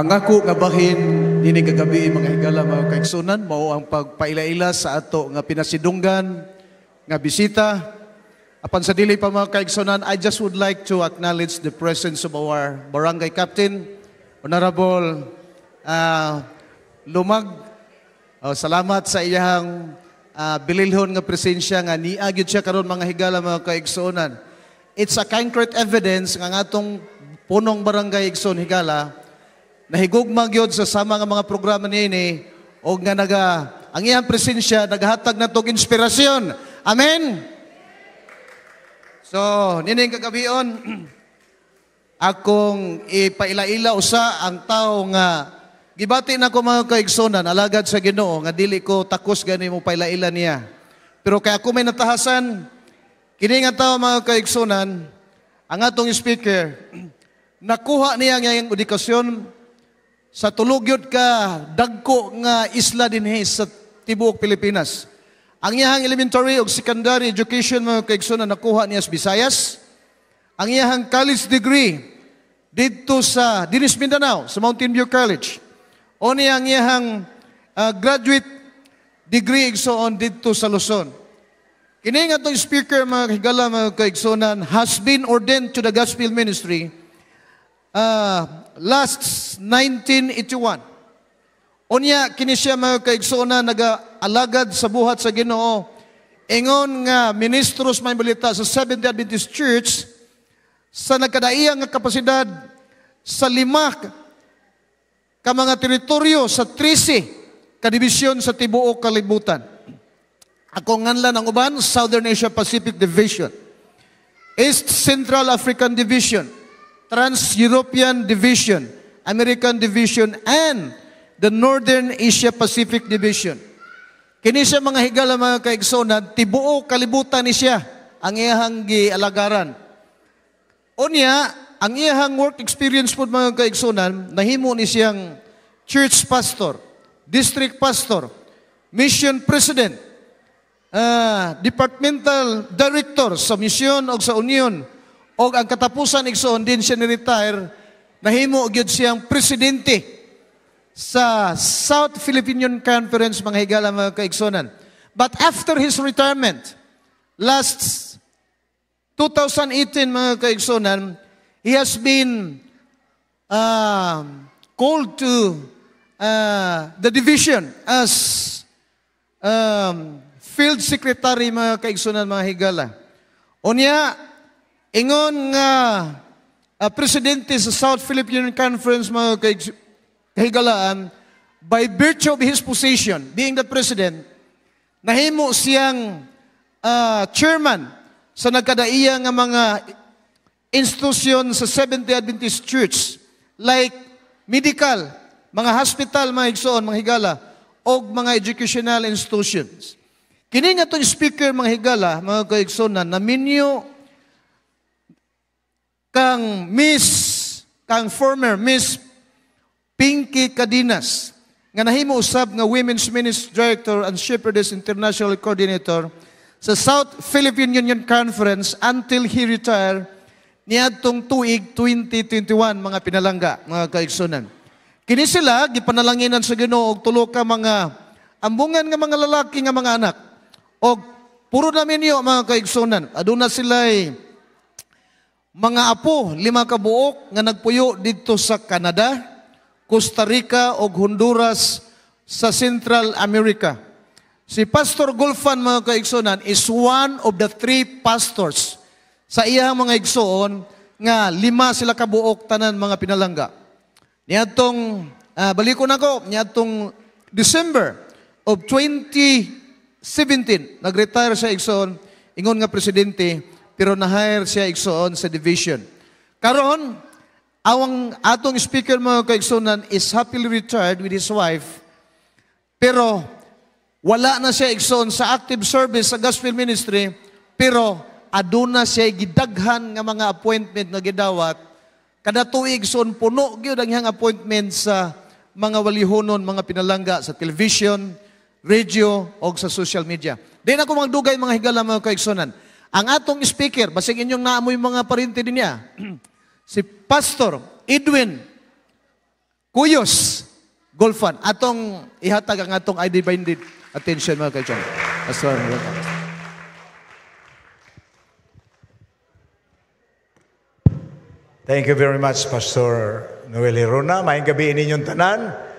Ang ako nga bahin dini kagabi mga higala mga kaigsunan mao ang pagpailaila sa ato nga pinasidunggan nga bisita. Apan sa dili pa mga kaigsunan, I just would like to acknowledge the presence of our barangay captain, Honorable uh, Lumag. Oh, salamat sa iyang uh, bililhon nga presensya nga niagid siya karon mga higala mga kaigsunan. It's a concrete evidence nga atong punong barangay Igson Higala Nahigugmang yun sa sama nga mga programa niya ini o nga naga, ang iyang presensya, naghatag na itong inspirasyon. Amen? So, nining kagabion, akong ipailaila usa ang tao nga gibati na ko mga kaigsunan alagad sa Ginoo nga dili ko takos gani mo pailaila niya pero kay ako may natahasan kini nga tao mga kaigsunan ang atong speaker nakuha niya nga yung edukasyon sa tulog yun ka, dagko nga isla din he, sa tibuok Pilipinas. Ang iyahang elementary o secondary education mga kaigsunan nakuha niya sa Visayas. Ang iyahang college degree dito sa Dinis Mindanao, sa Mountain View College. O niya ang iyahang uh, graduate degree igsoon dito sa Luzon. Kini nga itong speaker mga higala mga kaigsunan has been ordained to the gospel ministry uh, last 1981. Unya, kini siya mga kaigsuna nag-alagad sa buhat sa ginoo. Ingon nga ministros may balita sa Seventh day Adventist Church sa nagkadaiya nga kapasidad sa lima ka mga teritoryo sa 13 kadibisyon sa tibuok kalibutan. Ako nganlan ang uban, Southern Asia Pacific Division, East Central African Division, Trans-European Division, American Division, and the Northern Asia-Pacific Division. Kini siya mga higala mga kaigsonan, tibuo kalibutan ni siya ang iyahang gialagaran. Unya, ang iyahang work experience po mga kaigsonan, nahimo ni siyang church pastor, district pastor, mission president, uh, departmental director sa mission o sa union, o ang katapusan igsoon din siya ni-retire, nahimo gyud siyang presidente sa South Philippine Conference mga higala mga kaigsonan. But after his retirement, last 2018 mga kaigsoonan, he has been uh, called to uh, the division as um, field secretary mga kaigsoonan mga higala. Unya, Ingon nga uh, presidente sa South Philippine Union Conference mga kahigalaan, by virtue of his position, being the president, nahimo siyang uh, chairman sa nagkadaiya nga mga institusyon sa Seventh-day Adventist Church like medical, mga hospital, mga igsoon, mga higala, o mga educational institutions. Kini nga itong speaker, mga higala, mga kaigsonan, na minyo kang Miss, kang former Miss Pinky Cadinas, nga nahimo usab nga Women's Ministry Director and Shepherdess International Coordinator sa South Philippine Union Conference until he retire niadtong tuig 2021 mga pinalangga, mga kaigsoonan Kini sila gipanalanginan sa Ginoo og tulo ka mga ambungan nga mga lalaki nga mga anak. Og puro na minyo mga kaigsoonan Aduna sila'y mga apo, lima kabuok nga nagpuyo didto sa Canada, Costa Rica ug Honduras sa Central America. Si Pastor Gulfan, mga kaigsonan is one of the three pastors sa iyang mga igsoon nga lima sila kabuok tanan mga pinalangga. Niadtong uh, ah, balikon ako niadtong December of 2017 nagretire sa igsoon ingon nga presidente pero na-hire siya igsoon sa division. Karon, awang atong speaker mo kaigsonan is happily retired with his wife, pero wala na siya igsoon sa active service sa gospel ministry, pero aduna siya gidaghan nga mga appointment nga gidawat kada tuig son puno gyud ang iyang appointment sa mga walihonon mga pinalangga sa television radio o sa social media din ako mga dugay mga higala mga kaigsonan ang atong speaker, basig inyong naamoy mga parinti niya, si Pastor Edwin Cuyos Golfan. Atong ihatag ang atong ID binded attention mga kaibigan. Pastor, welcome. Thank you very much, Pastor Noel Hirona. Maayong gabi inyong tanan.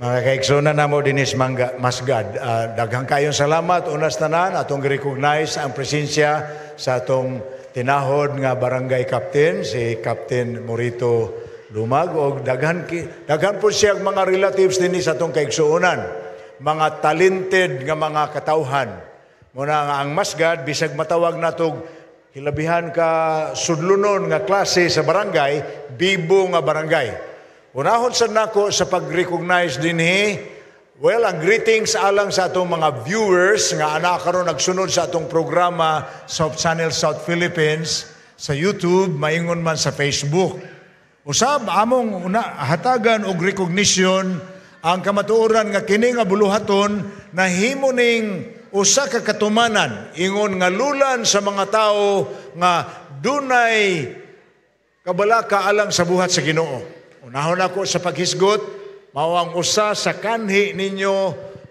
Mga kaiksuna na mo dinis mangga, masgad. Uh, ah, daghang kayong salamat unas tanan atong recognize ang presensya sa atong tinahod nga barangay captain si Captain Morito Lumag og daghan daghan po siya mga relatives dinhi sa atong kaigsuonan. Mga talented nga mga katawhan. Muna nga ang masgad bisag matawag natog hilabihan ka sudlunon nga klase sa barangay, bibo nga barangay Unahon sa nako sa pag-recognize dinhi, well, ang greetings alang sa atong mga viewers nga anak karon nagsunod sa atong programa sa Channel South Philippines sa YouTube, maingon man sa Facebook. Usab among una, hatagan og recognition ang kamatuoran nga kini nga buluhaton na himo ning usa ka katumanan ingon nga lulan sa mga tao nga dunay kabalaka alang sa buhat sa Ginoo. Unahon ako sa paghisgot, mawang usa sa kanhi ninyo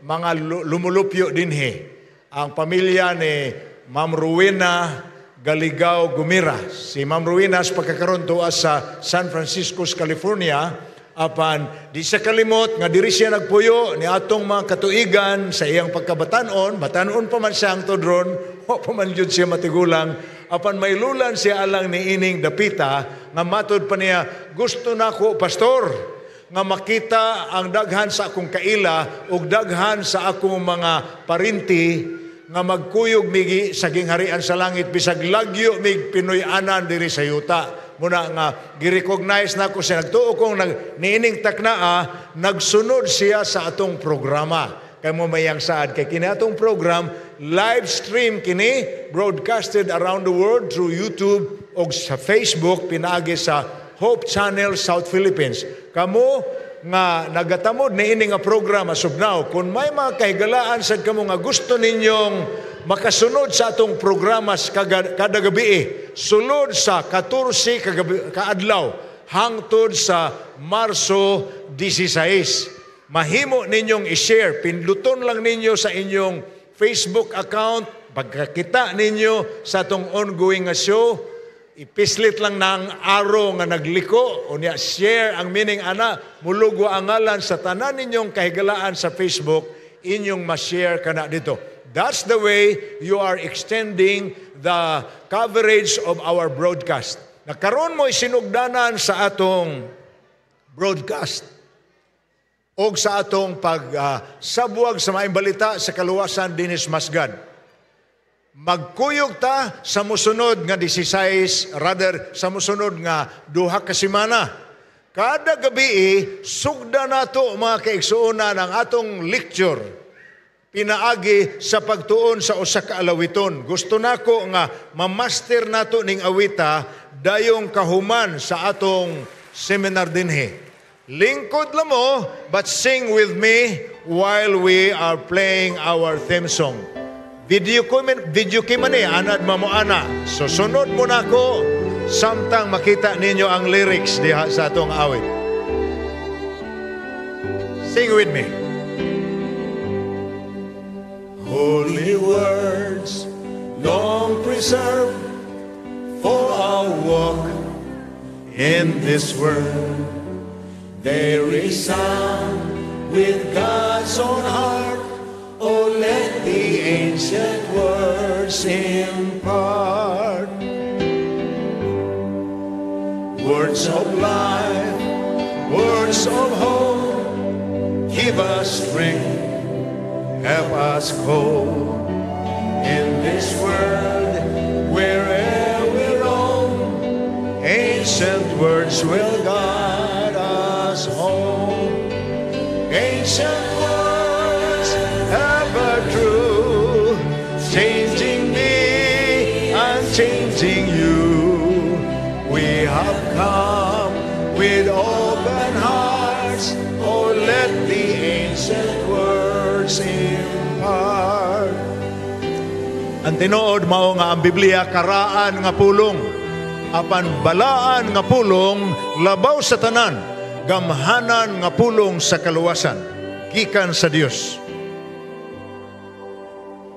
mga lumulupyo dinhi ang pamilya ni Ma'am Ruina Galigao Gumira. Si Ma'am Ruina pagkakaroon tuwa ah, sa San Francisco, California, apan di sa kalimot nga diri siya nagpuyo ni atong mga katuigan sa iyang pagkabatanon, batanon pa man siya ang todron, o pa man siya matigulang apan may lulan siya alang ni ining dapita nga matod pa niya gusto nako na pastor nga makita ang daghan sa akong kaila ug daghan sa akong mga parinti nga magkuyog migi sa gingharian sa langit bisag lagyo mig Pinoy-anan diri sa yuta muna nga girecognize na ko siya nagtuo kong nag, niining taknaa ah, nagsunod siya sa atong programa kay mo mayang saad kay kini atong program live stream kini broadcasted around the world through YouTube o sa Facebook pinaagi sa Hope Channel South Philippines. Kamo nga nagatamod ni ining nga programa subnaw kun may mga kahigalaan sad kamo nga gusto ninyong makasunod sa atong programa kada, kada gabi eh. sulod sa 14 kagabi, kaadlaw hangtod sa Marso 16. Mahimo ninyong i-share, pinduton lang ninyo sa inyong Facebook account, pagkakita ninyo sa itong ongoing nga show, ipislit lang ng araw nga nagliko, o niya share ang meaning ana, mulugo ang ngalan sa tanan ninyong kahigalaan sa Facebook, inyong ma-share kana dito. That's the way you are extending the coverage of our broadcast. Nakaroon mo isinugdanan sa atong broadcast o sa atong pagsabuag ah, uh, sa maayong balita sa kaluwasan dinis masgad. Magkuyog ta sa musunod nga 16, rather sa musunod nga duha ka semana. Kada gabi, eh, sugda nato mga kaigsuonan ang atong lecture pinaagi sa pagtuon sa usa ka alawiton. Gusto nako nga mamaster nato ning awita dayong kahuman sa atong seminar dinhi. Lingkod lang mo, but sing with me while we are playing our theme song. Video ko man, video ko man eh, anad mamo ana. Susunod mo na ko, samtang makita ninyo ang lyrics diha sa atong awit. Sing with me. Holy words, long preserved for our walk in this world. There is sound with God's own heart. Oh, let the ancient words impart. Words of life, words of hope, give us strength, help us cope. In this world, wherever we roam, ancient words will guide. prediction was ever true, changing me and changing you. We have come with open hearts, oh let the ancient words impart. Ang tinood mao nga ang Biblia karaan nga pulong, apan balaan nga pulong labaw sa tanan, gamhanan nga pulong sa kaluwasan gikan sa Diyos.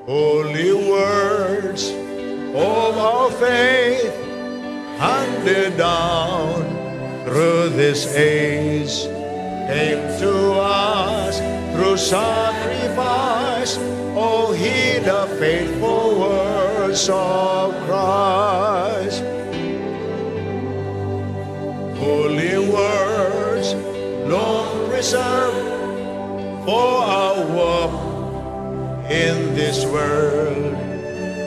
Holy words of our faith handed down through this age came to us through sacrifice. Oh, hear the faithful words of Christ. Holy words, long preserved for our walk in this world.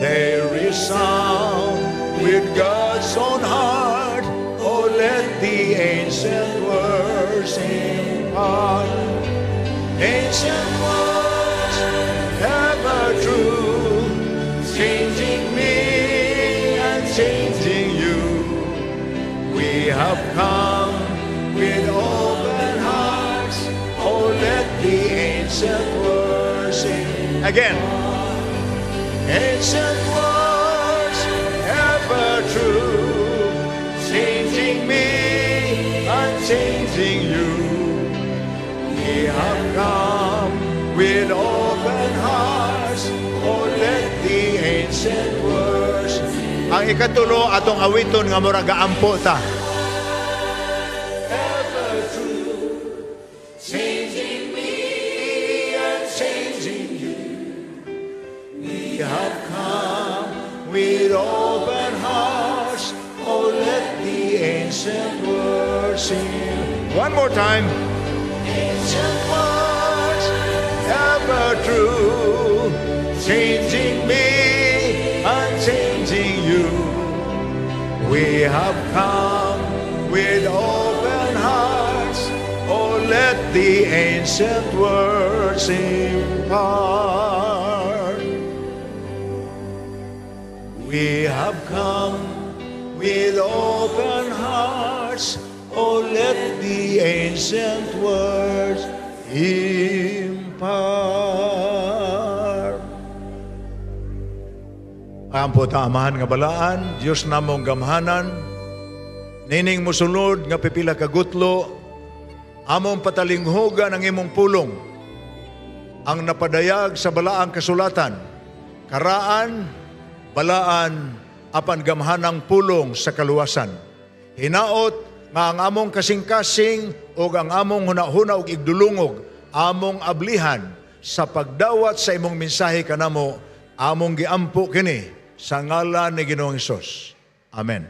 They resound with God's own heart. Oh, let the ancient words impart. Ancient words. Ancient worship. Again. Ancient words ever true, changing me, unchanging you. We have come with open hearts, oh let the ancient worship. Ang ikatulo atong awiton nga murag gaampo ta. With open hearts, oh, let the ancient world sing. One more time. Ancient words, ever true, changing me, unchanging you. We have come with open hearts, oh, let the ancient words impart. We have come with open hearts. Oh, let the ancient words impart. Ang po taamahan nga balaan, Diyos namong gamhanan, nining musunod nga pipila kagutlo, among patalinghugan ang imong pulong, ang napadayag sa balaang kasulatan, karaan, balaan apan gamhanang pulong sa kaluwasan. Hinaot nga ang among kasing-kasing o ang among hunahuna og igdulungog, among ablihan sa pagdawat sa imong mensahe kanamo, among giampo kini sa ngalan ni Ginoong Hesus. Amen.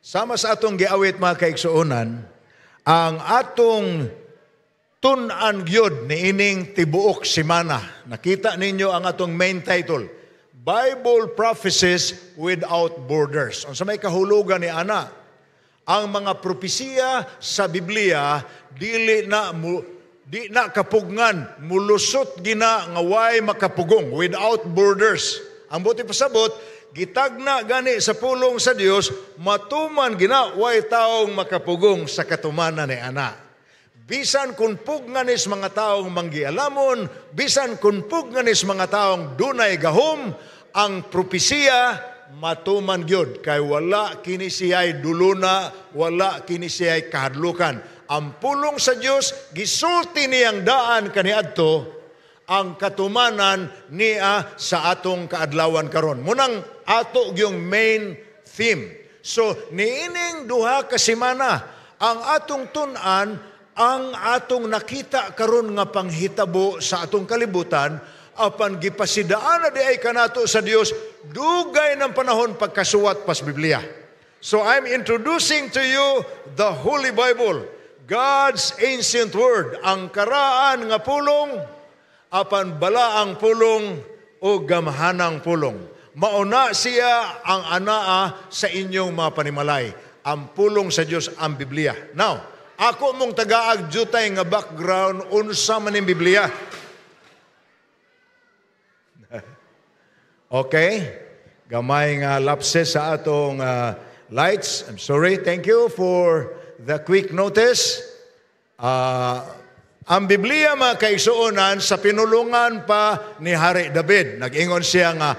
Sama sa atong giawit mga kaiksuonan, ang atong tunan gyud ni ining tibuok semana. Nakita ninyo ang atong main title, Bible prophecies without borders. Unsa may kahulugan ni ana? Ang mga propesiya sa Biblia dili na mu, di na kapugngan, mulusot gina nga way makapugong without borders. Ang buti pasabot, gitagna gani sa pulong sa Dios matuman gina way taong makapugong sa katumanan ni ana. Bisan kung pugnanis mga taong manggialamon, bisan kung pugnanis mga taong dunay gahom, ang propesiya matuman gyud kay wala kini siya'y duluna, wala kini siya'y kahadlukan. Ang pulong sa Dios gisulti niyang daan kaniadto ang katumanan niya sa atong kaadlawan karon. Munang ato yung main theme. So niining duha ka semana ang atong tun-an ang atong nakita karon nga panghitabo sa atong kalibutan apan gipasidaan na di ay kanato sa Dios dugay ng panahon pagkasuwat pas Biblia. So I'm introducing to you the Holy Bible, God's ancient word, ang karaan nga pulong apan bala ang pulong o gamhanang pulong. Mauna siya ang anaa sa inyong mga panimalay. Ang pulong sa Dios ang Biblia. Now, ako mong tagaag jutay nga background unsa man ang Biblia. Okay? Gamay nga lapse sa atong uh, lights. I'm sorry. Thank you for the quick notice. Uh, ang Biblia makaisuunan sa pinulungan pa ni Hari David. Nag-ingon siya nga,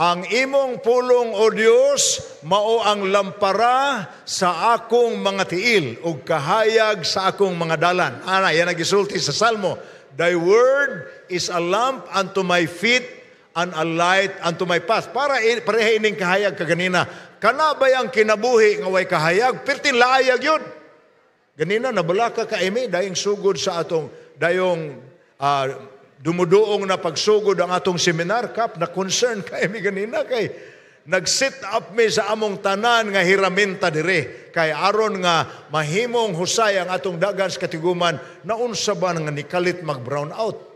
ang imong pulong o Dios mao ang lampara sa akong mga tiil ug kahayag sa akong mga dalan. Ana, yan nagisulti sa Salmo. Thy word is a lamp unto my feet and a light unto my path. Para pareha ining kahayag kaganina. Kana ba yang kinabuhi nga way kahayag? Pirtin laayag yun. Ganina, nabalaka ka imi, dayong sugod sa atong, dayong uh, dumuduong na pagsugod ang atong seminar kap, na concern ka imi ganina kay nag-sit up mi sa among tanan nga hiraminta dire kay aron nga mahimong husay ang atong dagan katiguman na unsa ba nga nikalit mag brown out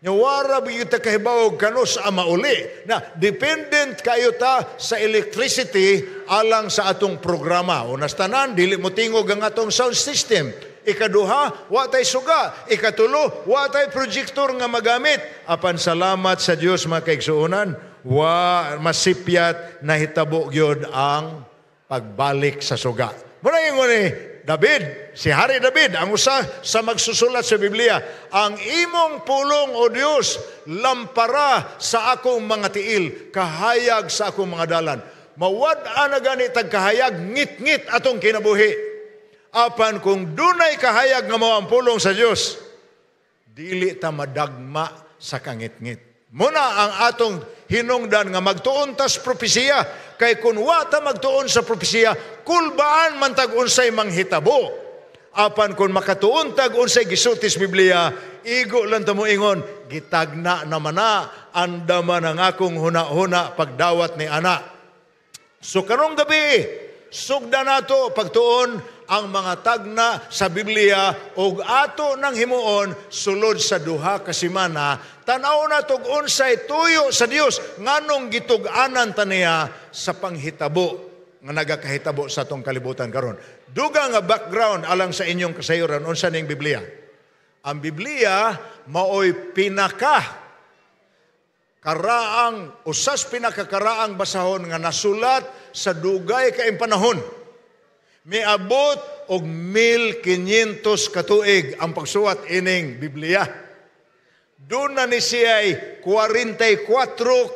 Nyawara bigita kahibaw kanus ama uli na dependent kayo ta sa electricity alang sa atong programa. Unas tanan dili mo tingog ang atong sound system. Ikaduha, watay suga. Ikatulo, watay projector nga magamit. Apan salamat sa Dios mga kaigsuonan, wa masipyat nahitabo gyud ang pagbalik sa suga. Muna yung eh. David, si Hari David, ang usa sa magsusulat sa Biblia, ang imong pulong o Dios lampara sa akong mga tiil, kahayag sa akong mga dalan. Mawad ana gani tag kahayag ngit-ngit atong kinabuhi. Apan kung dunay kahayag nga mao ang pulong sa Dios, dili ta madagma sa kangit-ngit. Muna ang atong hinungdan nga magtuon tas propesiya Kay kun wata magtuon sa propesiya, kulbaan man tag unsay manghitabo. Apan kun makatuon tag unsay gisutis Biblia, igo lang ta mo ingon, gitagna naman na andama ang akong huna-huna pagdawat ni ana. So karong gabi, sugda nato pagtuon ang mga tagna sa Biblia og ato nang himuon sulod sa duha ka semana Tanaw na tug unsay tuyo sa Dios nganong gitug-anan ta niya sa panghitabo nga nagakahitabo sa tong kalibutan karon. Duga nga background alang sa inyong kasayuran unsa ning Biblia. Ang Biblia maoy pinaka karaang usas pinakakaraang basahon nga nasulat sa dugay kaayong panahon. Miabot og 1500 katuig ang pagsuwat ining Biblia. Doon na ni siya'y 44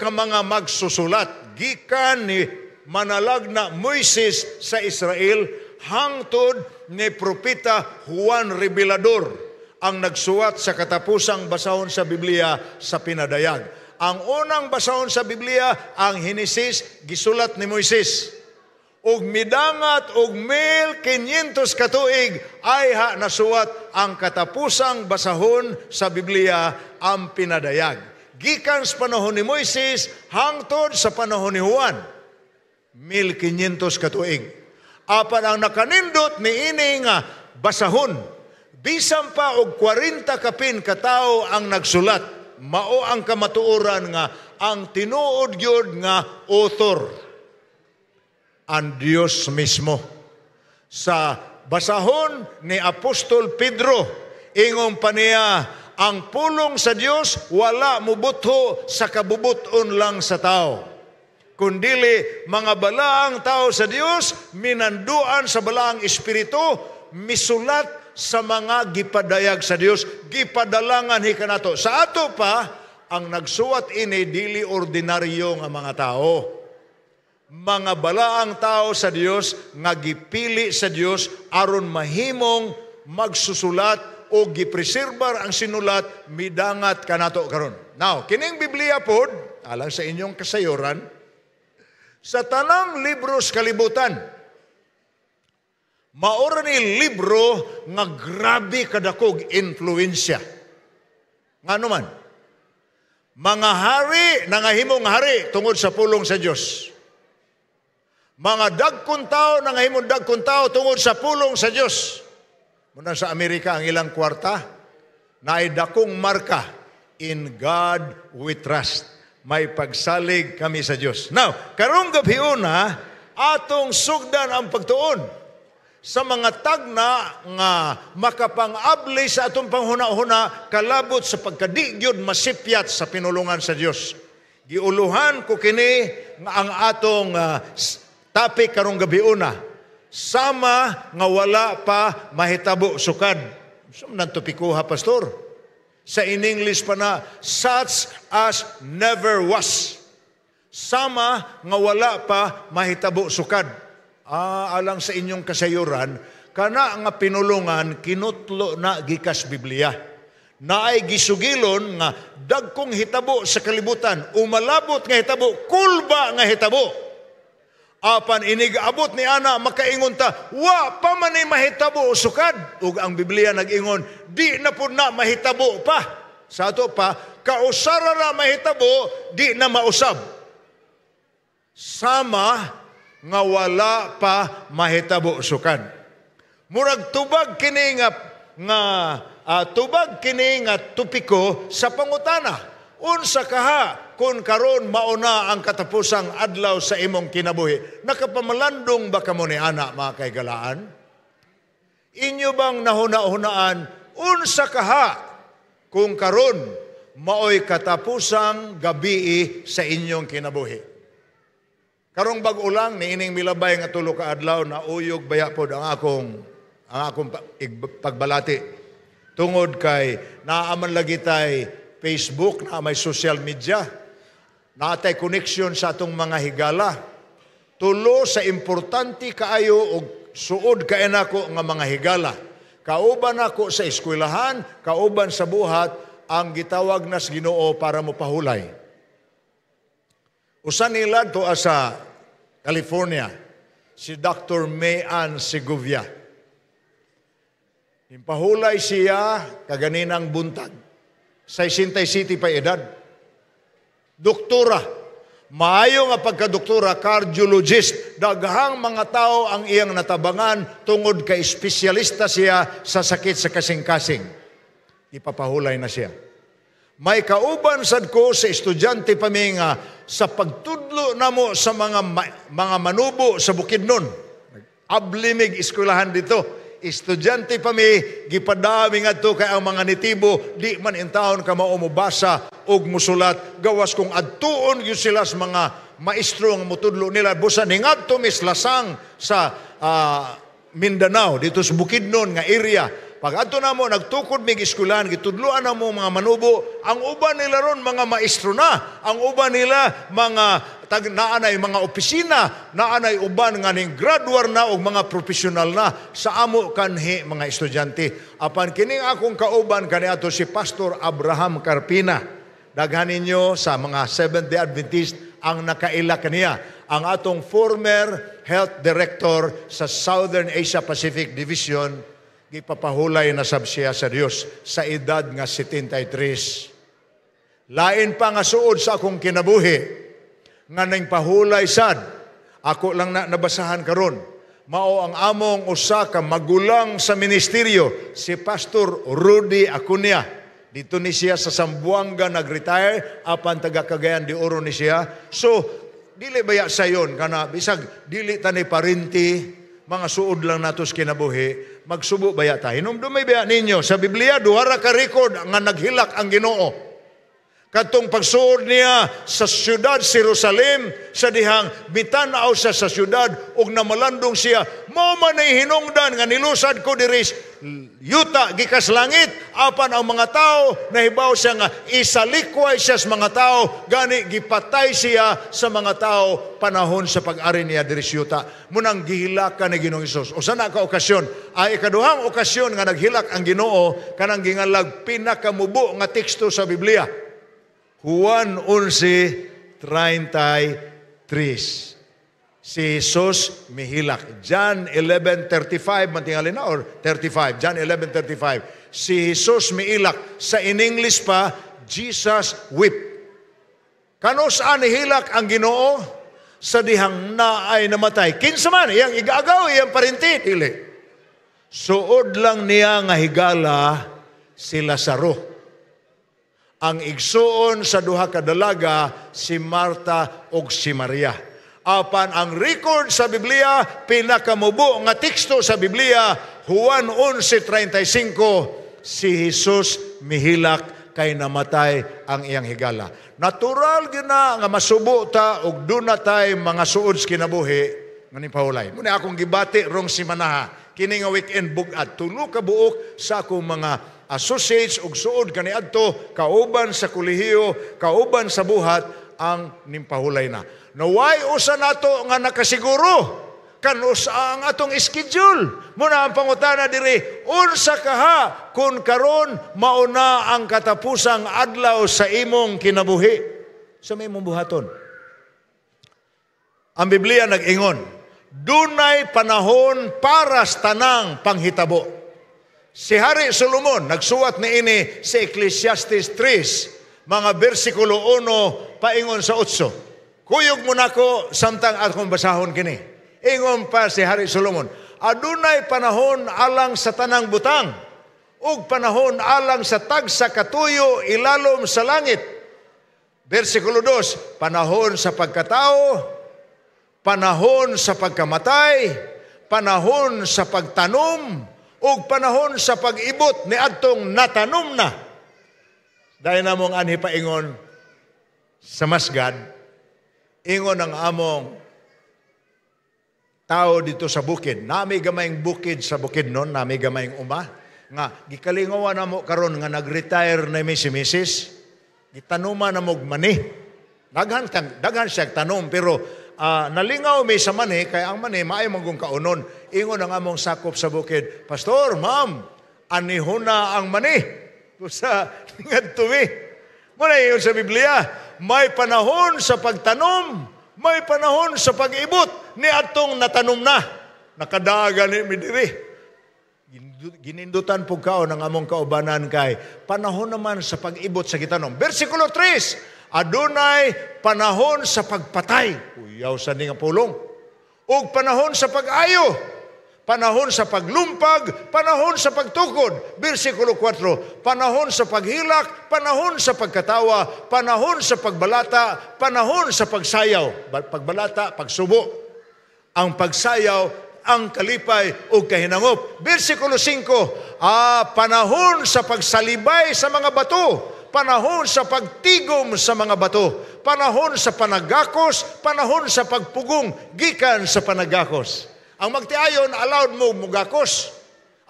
ka mga magsusulat. Gikan ni manalag na Moises sa Israel hangtod ni Propeta Juan Revelador ang nagsuwat sa katapusang basahon sa Biblia sa pinadayag. Ang unang basahon sa Biblia, ang Hinisis, gisulat ni Moises og midangat og 1500 katuig ay ha nasuwat ang katapusang basahon sa Biblia ang pinadayag. Gikan sa panahon ni Moises hangtod sa panahon ni Juan 1500 katuig. Apan ang nakanindot ni ining basahon bisan pa og 40 kapin katao ang nagsulat mao ang kamatuoran nga ang tinuod gyud nga author ang Diyos mismo. Sa basahon ni Apostol Pedro, ingon pa niya, ang pulong sa Dios wala mubutho sa kabubuton lang sa tao. Kundili mga balaang tao sa Dios minanduan sa balaang espiritu misulat sa mga gipadayag sa Dios gipadalangan hi kanato. Sa ato pa ang nagsuwat ini dili ordinaryo nga mga tao mga balaang tao sa Dios nga gipili sa Dios aron mahimong magsusulat o gipreserbar ang sinulat midangat kanato karon. Now, kining Biblia pod alang sa inyong kasayuran sa tanang libro sa kalibutan maura ni libro nga grabe kadakog influensya. Ngano man, mga hari, nangahimong hari tungod sa pulong sa Dios mga dagkong tao na ngayon dagkong tao tungod sa pulong sa Diyos. Muna sa Amerika ang ilang kwarta, dakong marka, in God we trust. May pagsalig kami sa Diyos. Now, karong gabi una, atong sugdan ang pagtuon sa mga tagna nga makapangabli sa atong panghuna-huna kalabot sa pagkadigyod masipyat sa pinulungan sa Dios. Giuluhan ko kini ang atong uh, Tapi karong gabi una, sama nga wala pa mahitabo sukad. So, nantupikuha, pastor. Sa in English pa na, such as never was. Sama nga wala pa mahitabo sukad. Ah, alang sa inyong kasayuran, kana nga pinulungan, kinutlo na gikas Biblia naay gisugilon nga dagkong hitabo sa kalibutan, umalabot nga hitabo, kulba nga hitabo. Apan inigabot ni ana makaingon ta, wa pa man ay mahitabo sukad. Ug ang Biblia nag-ingon, di na po na mahitabo pa. Sa ato pa, kausara na mahitabo, di na mausab. Sama nga wala pa mahitabo sukan. Murag tubag kini nga nga uh, tubag kini nga tupiko sa pangutana unsa kaha kung karon mauna ang katapusang adlaw sa imong kinabuhi. Nakapamalandong ba kamo ni ana mga kaigalaan? Inyo bang nahuna-hunaan unsa kaha kung karon maoy katapusang gabi sa inyong kinabuhi? Karong bag-ulang ni ining milabay nga tulo ka adlaw na uyog baya pod ang akong ang akong pagbalati tungod kay naaman lagi tay Facebook, na may social media, natay connection sa atong mga higala. Tulo sa importante kaayo og suod kay nako nga mga higala. Kauban ako sa eskwelahan, kauban sa buhat ang gitawag nas Ginoo para mo pahulay. Usa nila to ah, sa California si Dr. May Ann Segovia. Impahulay siya kaganinang buntag. 60 city pa edad. Doktora. Maayo nga pagkadoktora, cardiologist, daghang mga tao ang iyang natabangan tungod kay espesyalista siya sa sakit sa kasing-kasing. Ipapahulay na siya. May kauban sad ko sa estudyante pa nga sa pagtudlo namo sa mga mga manubo sa bukid nun. Ablimig eskwelahan dito estudyante pa mi, gipadami nga to kay ang mga nitibo, di man intahon ka maumubasa og musulat, gawas kung adtuon yun sila sa mga maestro ang mutudlo nila. Busa ni nga to mislasang sa uh, Mindanao, dito sa Bukidnon nga area. Pag ato na mo, nagtukod may giskulan, gitudloan na mo mga manubo, ang uban nila ron mga maestro na. Ang uban nila mga tag naanay mga opisina, naanay uban nga ning graduar na og mga profesional na sa amo kanhi mga estudyante. Apan kining akong kauban kaniadto si Pastor Abraham Carpina. Daghan ninyo sa mga Seventh-day Adventist ang nakaila kaniya, ang atong former health director sa Southern Asia Pacific Division gipapahulay na sab siya sa Dios sa edad nga 73. Lain pa nga suod sa akong kinabuhi nga nang pahulay sad. Ako lang na nabasahan karon. Mao ang among usa ka magulang sa ministeryo si Pastor Rudy Acuña. Dito ni siya sa Sambuanga nag-retire apan taga Cagayan de Oro ni siya. So dili baya sayon kana bisag dili ta parenti mga suod lang natos kinabuhi magsubo baya ta hinumdumay baya ninyo sa Biblia duha ra ka record nga naghilak ang Ginoo Katong pagsuod niya sa siyudad si Jerusalem, sa dihang bitanaw siya sa siyudad ug namalandong siya, mo man ay hinungdan nga nilusad ko diri yuta gikas langit apan ang mga tao nahibaw siya nga isalikway siya sa mga tao gani gipatay siya sa mga tao panahon sa pag-ari niya diri sa yuta munang ka ni Ginoong Hesus usa na ka okasyon ay ikaduhang okasyon nga naghilak ang Ginoo kanang gingalag pinakamubo nga teksto sa Biblia Juan 11:33. Si Jesus mihilak. John 11:35, matingali na, or 35, John 11:35. Si Jesus mihilak. Sa in English pa, Jesus whip. Kano saan nihilak ang ginoo? Sa dihang na ay namatay. Kinsa man, iyang igagaw, iyang parinti, dili. Suod lang niya nga higala si Lazaro ang igsuon sa duha ka dalaga si Marta ug si Maria. Apan ang record sa Biblia pinakamubo nga teksto sa Biblia Juan 11:35 si Jesus mihilak kay namatay ang iyang higala. Natural gina nga masubo ta og duna tay mga suod sa kinabuhi ngani paulay. Muna akong gibati rong si Manaha kini nga weekend bugat tulo ka buok sa akong mga associates og suod kaniadto kauban sa kolehiyo, kauban sa buhat ang nimpahulay na. Naway usa nato nga nakasiguro kan usa ang atong schedule. Muna ang pangutana diri, unsa kaha kun karon mauna ang katapusang adlaw sa imong kinabuhi. Sa may imong buhaton. Ang Biblia nag-ingon, dunay panahon para sa tanang panghitabo. Si Hari Solomon, nagsuwat ni ini sa Ecclesiastes 3, mga bersikulo 1, paingon sa 8. Kuyog mo na ko, samtang at kong basahon kini. Ingon pa si Hari Solomon, Adunay panahon alang sa tanang butang, ug panahon alang sa tag sa katuyo ilalom sa langit. Bersikulo 2, panahon sa pagkatao, panahon sa pagkamatay, panahon sa pagtanom, ug panahon sa pag-ibot ni adtong natanom na. Dahil namong anhi paingon sa masgad, ingon ang among tao dito sa bukid. Nami gamayng bukid sa bukid noon, nami gamayng uma. Nga, gikalingawan na mo karon nga nag-retire na mi si Mrs. Gitanuma na mo mani. Daghan, daghan siya tanom, pero uh, nalingaw may sa mani, kaya ang mani, maay manggong kaunon. Ingon ang among sakop sa bukid, Pastor, ma'am, anihon na ang mani. Sa ningad tuwi. Muna yun sa Biblia, may panahon sa pagtanom, may panahon sa pag-ibot, ni atong natanom na. Nakadaga ni midiri. Ginindutan po kao ng among kaubanan kay panahon naman sa pag-ibot sa gitanom. Versikulo 3, Adunay panahon sa pagpatay. Uyaw sa nga pulong. ug panahon sa pag-ayo. Panahon sa paglumpag, panahon sa pagtukod. bersikulo 4, panahon sa paghilak, panahon sa pagkatawa, panahon sa pagbalata, panahon sa pagsayaw. Pagbalata, pagsubo. Ang pagsayaw, ang kalipay o kahinangop. Versikulo 5, ah, panahon sa pagsalibay sa mga bato, panahon sa pagtigom sa mga bato, panahon sa panagakos, panahon sa pagpugong, gikan sa panagakos. Ang magtiayon, allowed mo mugakos.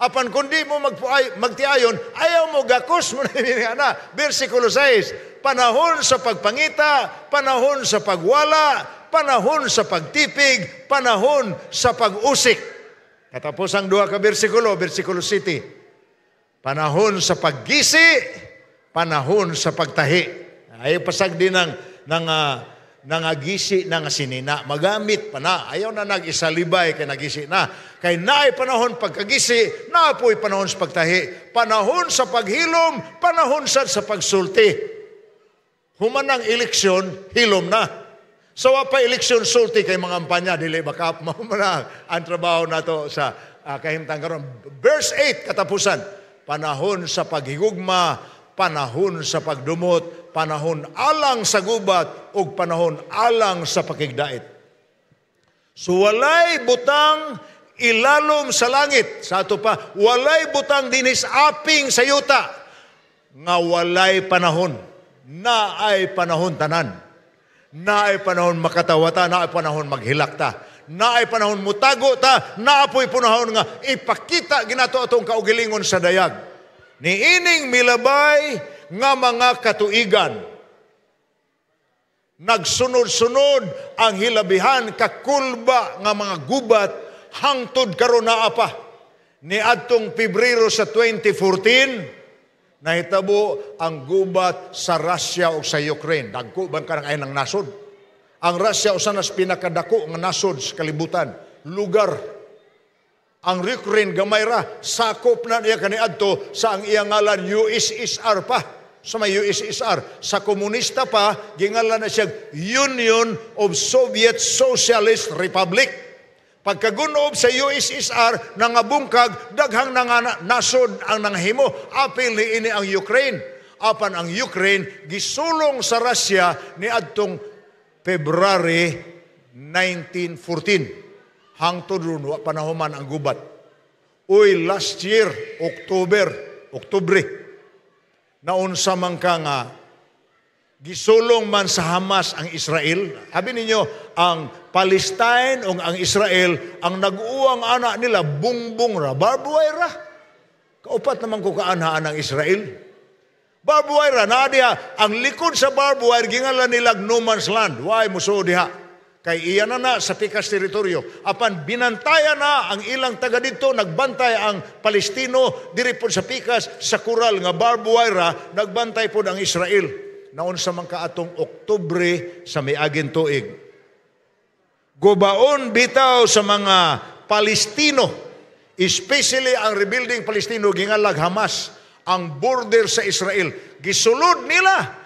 Apan kundi mo magpuay, magtiayon, ayaw mo gakos mo na Versikulo 6, panahon sa pagpangita, panahon sa pagwala, panahon sa pagtipig, panahon sa pag-usik. Katapos ang duha ka bersikulo, bersikulo City. Panahon sa paggisi, panahon sa pagtahi. Ay pasag din ng, ng, uh, ng ng sinina. Magamit pa na. Ayaw na nag-isalibay kay nagisi na. Kay naay panahon pagkagisi, naapoy panahon sa pagtahi. Panahon sa paghilom, panahon sa, sa pagsulti. Human ang eleksyon, hilom na. So pa eleksyon sulti kay mga ampanya dili baka mamana ang trabaho nato sa uh, kahimtang karon. Verse 8 katapusan. Panahon sa paghigugma panahon sa pagdumot, panahon alang sa gubat, ug panahon alang sa pakigdait. So walay butang ilalom sa langit. Sa ato pa, walay butang dinis aping sa yuta nga walay panahon. Na ay panahon tanan. Na ay panahon makatawata, na ay panahon maghilakta. Na ay panahon mutago ta, na apoy punahon nga ipakita ginato atong kaugilingon sa dayag ni ining milabay nga mga katuigan. Nagsunod-sunod ang hilabihan kakulba nga mga gubat hangtod karon na pa ni adtong Pebrero sa 2014 nahitabo ang gubat sa Russia o sa Ukraine. Dagko bang karang ay ng nasod? Ang Russia o sanas pinakadako nga nasod sa kalibutan, lugar ang Ukraine gamay ra sakop na niya kaniadto sa ang iyang ngalan USSR pa sa may USSR sa komunista pa gingalan na siya Union of Soviet Socialist Republic pagkagunob sa USSR nangabungkag daghang nang nasod ang nanghimo apil ini ang Ukraine apan ang Ukraine gisulong sa Russia ni adtong February 1914 hangtod ron wa panahuman ang gubat. Uy, last year, October, Oktubre, naunsa man ka nga, gisulong man sa Hamas ang Israel. Habi ninyo, ang Palestine o ang Israel, ang nag-uwang ana nila, bungbong ra, barbed ra. Kaupat naman ko kaanhaan ng Israel. Barbed wire, na diha, ang likod sa barbed wire, gingala nilag no man's land. Why, muso diha? Kay iyan na na sa pikas teritoryo. Apan binantaya na ang ilang taga dito, nagbantay ang Palestino, diri po sa pikas, sa Kural nga Barbuaira, nagbantay po ang Israel. Naon sa mga atong Oktubre sa miagin tuig. Gubaon bitaw sa mga Palestino, especially ang rebuilding Palestino, gingalag Hamas, ang border sa Israel. Gisulod nila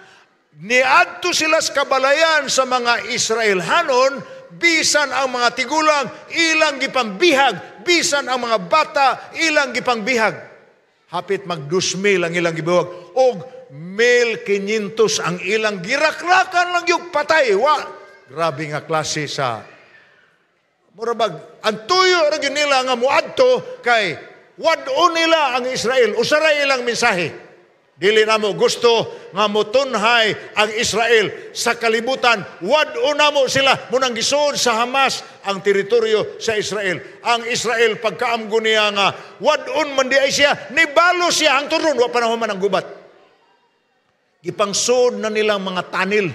niadto sila sa kabalayan sa mga Israel hanon bisan ang mga tigulang ilang gipangbihag bisan ang mga bata ilang gipangbihag hapit magdusmil ang ilang gibuwag og mil kinintos ang ilang girakrakan lang yung patay wa grabe nga klase sa murabag ang tuyo ra nila nga muadto kay wad nila ang Israel Usaray ilang mensahe Dili namo gusto nga motunhay ang Israel sa kalibutan. Wad namo sila munang gisuon sa Hamas ang teritoryo sa Israel. Ang Israel pagkaamgo niya nga wad on man di ay siya nibalo siya ang turon wa panahon man ang gubat. Gipangsood na nila mga tanil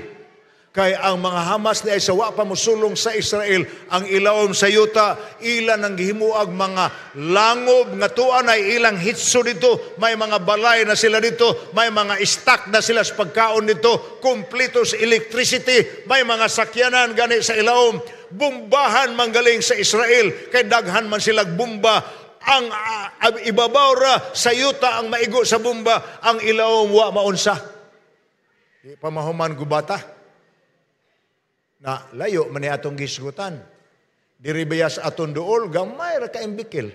Kay ang mga Hamas ni wa pa musulong sa Israel, ang ilawom sa yuta, ilan ang gihimuag mga langob nga tuan ay ilang hitso dito, may mga balay na sila dito, may mga stock na sila sa pagkaon dito, kumpletos electricity, may mga sakyanan gani sa ilawom, bumbahan manggaling sa Israel, kay daghan man silag bumba, ang uh, ibabaw ra sa yuta ang maigo sa bumba ang ilawom wa maunsa pamahuman gubata na layo man atong gisgutan. Diribiyas aton duol, gamay ra kaimbikil.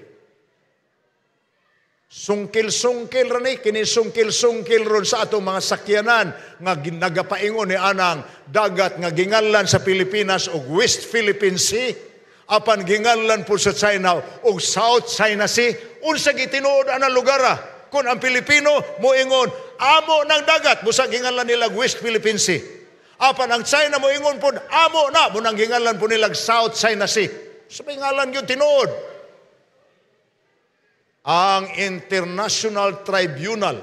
Sungkil-sungkil ra ni, kinisungkil-sungkil ron sa atong mga sakyanan nga nagapaingon ni Anang dagat nga gingalan sa Pilipinas o West Philippine Sea apan gingalan po sa China o South China Sea unsa gitinuod ana lugar ra ah? kun ang Pilipino moingon amo ng dagat busa gingalan nila West Philippine Sea Apan ang China mo ingon po, amo na, munang gingalan po nilag South China Sea. Sa pingalan yun, tinood. Ang International Tribunal,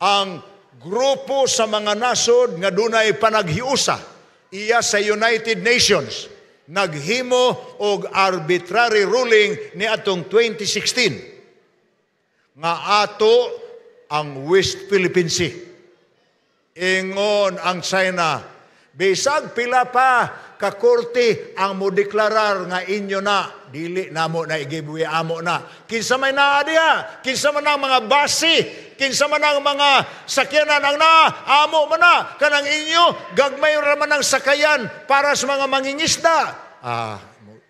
ang grupo sa mga nasod nga dunay panaghiusa, iya sa United Nations, naghimo og arbitrary ruling ni atong 2016 nga ato ang West Philippine Sea Ingon ang China, bisag pila pa kakurti ang modeklarar nga inyo na dili namo na igibuya amo na kinsa may naa kinsa man ang mga basi kinsa man ang mga sakyanan ang na amo man na kanang inyo gagmay ra man ang sakayan para sa mga mangingisda ah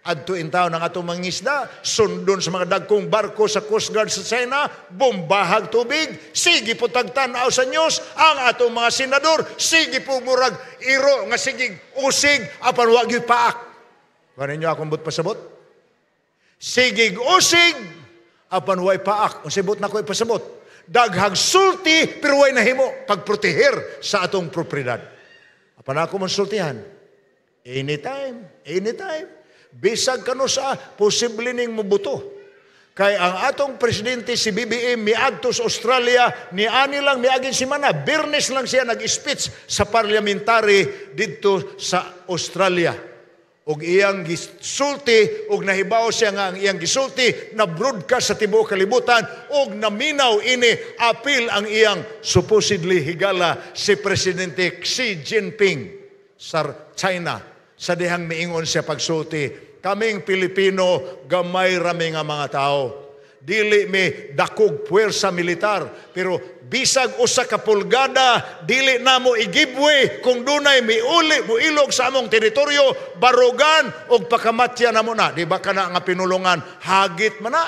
Adto in town ang atong mga isda, sundon sa mga dagkong barko sa Coast Guard sa China, bumbahag tubig, sige po tagtanaw sa news, ang atong mga senador, sige po murag iro nga sigig usig, apan wag yung paak. Kanin nyo akong but pasabot? Sigig usig, apan way paak. Unsibot na ko ipasabot. Daghag sulti, pero way nahimo, pagproteher sa atong propriedad. Apan ako man sultihan. Anytime, anytime bisag kano sa posible ning mubuto. Kay ang atong presidente si BBM miadto sa Australia ni ani lang miagin si Mana Birnes lang siya nag-speech sa parliamentary didto sa Australia. Og iyang gisulti og nahibaw siya nga ang iyang gisulti na broadcast sa tibuok kalibutan og naminaw ini apil ang iyang supposedly higala si presidente Xi Jinping sa China sa dihang miingon siya pagsulti. Kaming Pilipino, gamay rami nga mga tao. Dili mi dakog puwersa militar, pero bisag usa ka pulgada, dili na mo igibwe kung dunay miuli mo ilog sa among teritoryo, barugan og pakamatya na mo na. Di ba kana nga pinulungan, hagit man na.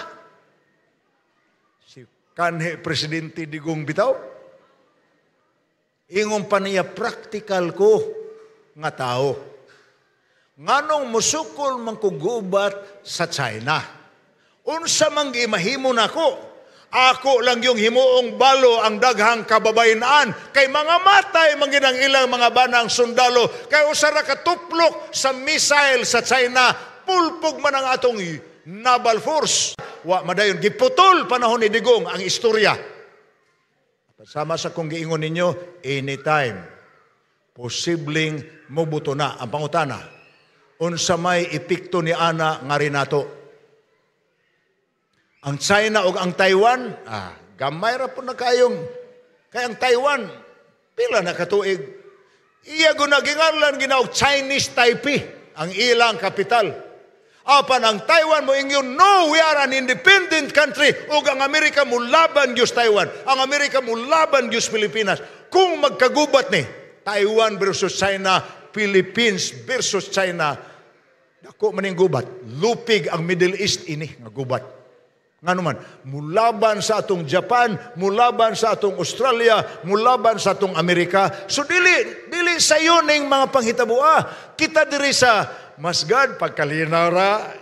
Si kanhe presidente digong bitaw. Ingon pa niya practical ko nga tao nganong musukol man kugubat sa China. Unsa mang gimahimo nako, ako lang yung himuong balo ang daghang kababaynaan kay mga matay manginang ilang mga banang sundalo kay usara katuplok sa missile sa China pulpog man ang atong naval force wa madayon giputol panahon ni Digong ang istorya sama sa kung giingon ninyo anytime posibleng mubuto na ang pangutana unsa may epekto ni ana nga rinato. Ang China o ang Taiwan, ah, gamay ra po na kayong. Kaya ang Taiwan, pila na katuig. Iya gunagingalan ginaw Chinese Taipei, ang ilang kapital. Apan ang Taiwan mo ingyon, no, we are an independent country. O ang Amerika mo laban Diyos Taiwan. Ang Amerika mo laban Diyos Pilipinas. Kung magkagubat ni Taiwan versus China, Philippines versus China, Dako maning gubat. Lupig ang Middle East ini nga gubat. Nga naman, mulaban sa atong Japan, mulaban sa atong Australia, mulaban sa atong Amerika. So dili, dili sa yun mga panghitaboa. Ah, kita diri sa Masgad, pagkalinara,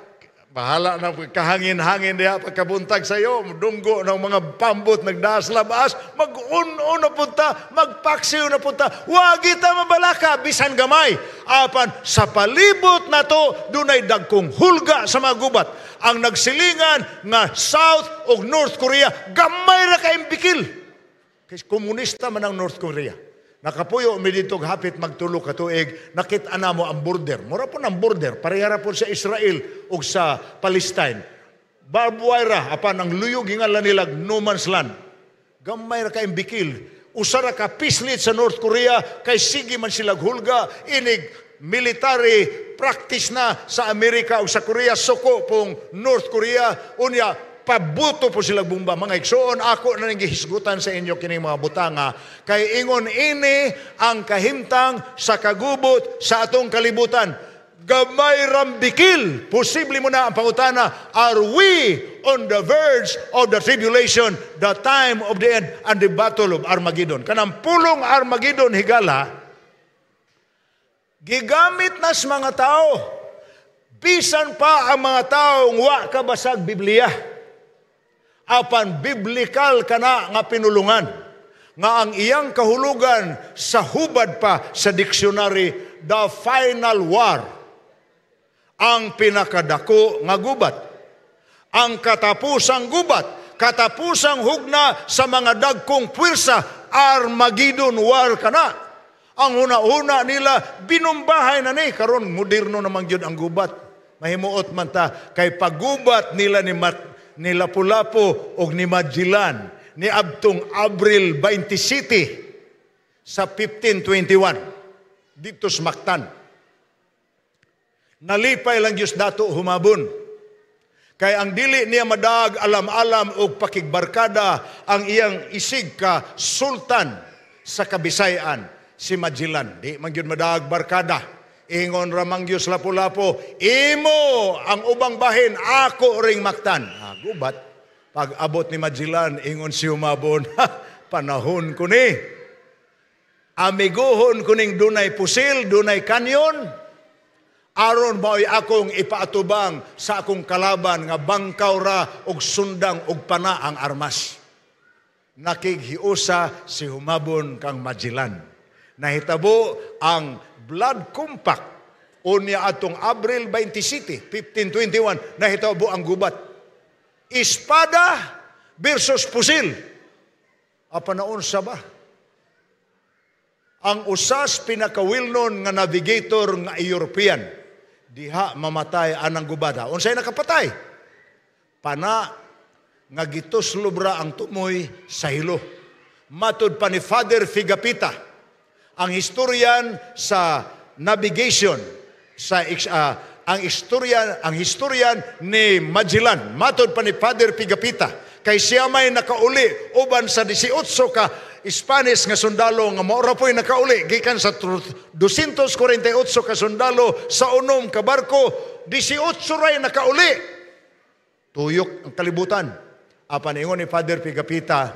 Bahala na kahangin-hangin niya pagkabuntag sa iyo, dunggo ng mga pambot nagdaas labas, mag na punta, magpaksiyo na punta, huwag kita mabalaka, bisan gamay. Apan, sa palibot na to, dunay dagkong hulga sa mga gubat. Ang nagsilingan nga South o North Korea, gamay ra kay bikil. Kasi komunista man ang North Korea. Nakapuyo umiditog hapit magtulo ka tuig, nakit ana mo ang border. Mura po ng border, parehara po sa Israel o sa Palestine. Barbwira, apa nang luyog ingala nila no man's land. Gamay ra ka imbikil. Usara ka pislit sa North Korea, kay sige man sila hulga, inig military practice na sa Amerika o sa Korea, suko pong North Korea, unya pabuto po sila bumba. Mga iksoon, ako na nanggihisgutan sa inyo kining mga butanga. Kay ingon ini ang kahimtang sa kagubot sa atong kalibutan. Gamay rambikil, posible mo na ang pangutana, are we on the verge of the tribulation, the time of the end, and the battle of Armageddon? Kanang pulong Armageddon higala, gigamit nas mga tao, bisan pa ang mga taong wa kabasag Biblia. Biblia apan biblikal kana nga pinulungan nga ang iyang kahulugan sa hubad pa sa dictionary the final war ang pinakadako nga gubat ang katapusang gubat katapusang hugna sa mga dagkong puwersa Armageddon war kana ang una-una nila binumbahay na ni karon moderno naman gyud ang gubat mahimuot man ta kay paggubat nila ni ni Lapu-Lapu o ni Magellan ni Abtong Abril 27 sa 1521 dito sa Mactan. Nalipay lang Diyos dato humabon. Kaya ang dili niya madag alam-alam o pakigbarkada ang iyang isig ka sultan sa kabisayan si Magellan. Di man yun madag barkada Ingon ramang Diyos lapu-lapo, Imo ang ubang bahin, ako ring maktan. Ah, gubat, pag abot ni Magellan, ingon si umabon, panahon ko ni. Amiguhon kuning dunay pusil, dunay kanyon. Aron maoy akong ipaatubang sa akong kalaban nga bangkaw ra og sundang og pana ang armas. Nakighiusa si humabon kang Magellan. Nahitabo ang blood compact o niya atong Abril 27, 1521, nahitabo ang gubat. Espada versus pusil. Apa naon sa ba? Ang usas pinaka pinakawilnon nga navigator nga European diha mamatay anang gubada. Unsay nakapatay? Pana nga gitus lubra ang tumoy sa hilo. Matud pa ni Father Figapita ang historian sa navigation sa uh, ang historian ang historian ni Magellan matod pa ni Father Pigapita kay siya may nakauli uban sa 18 ka Spanish nga sundalo nga maura po'y nakauli gikan sa 248 ka sundalo sa unom ka barko 18 ray nakauli tuyok ang kalibutan apan ingon ni Father Pigapita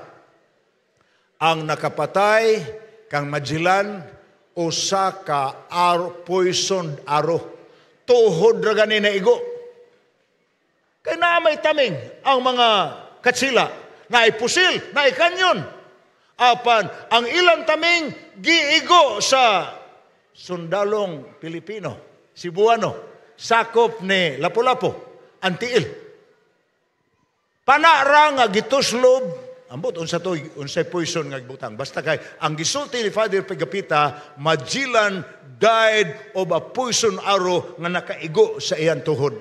ang nakapatay kang majilan usa ka aro, poisoned aro. Tuhod ra gani na igo. Kay na may taming ang mga katsila na ipusil, na ikanyon. Apan ang ilang taming giigo sa sundalong Pilipino, Cebuano, sakop ni Lapu-Lapu, Antiil. Panara nga gituslob Ambot unsa toy unsay poison nga butang. Basta kay ang gisulti ni Father Pigapita Magellan died of a poison arrow nga nakaigo sa iyang tuhod.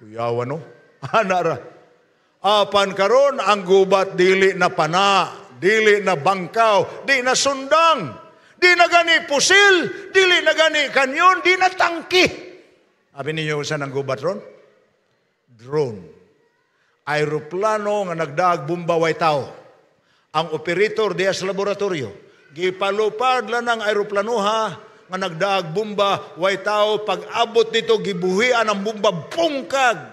Kuyawa no. Anara. Apan karon ang gubat dili na pana, dili na bangkaw, di na sundang, di na gani pusil, dili na gani kanyon, di na tangki. Abi ninyo sa nang gubat ron? Drone. Aeroplano nga nagdaag bumba way tao ang operator diya sa laboratorio, gipalupad lang ang aeroplanoha nga nagdaag bomba, way tao pag-abot nito gibuhian ang bomba pungkag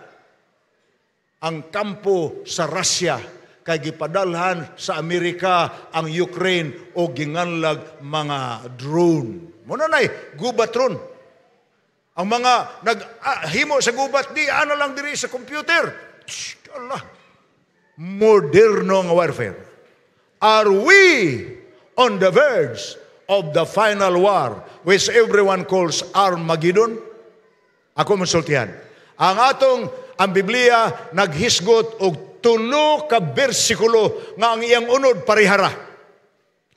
ang kampo sa Russia kay gipadalhan sa Amerika ang Ukraine o ginganlag mga drone. Muna nay gubat drone. Ang mga naghimo ah, sa gubat di ano lang diri sa computer. Tsh, Allah. Moderno nga warfare. Are we on the verge of the final war which everyone calls Armageddon? Ako masultihan. Ang atong ang Biblia naghisgot og tulo ka bersikulo nga ang iyang unod parihara.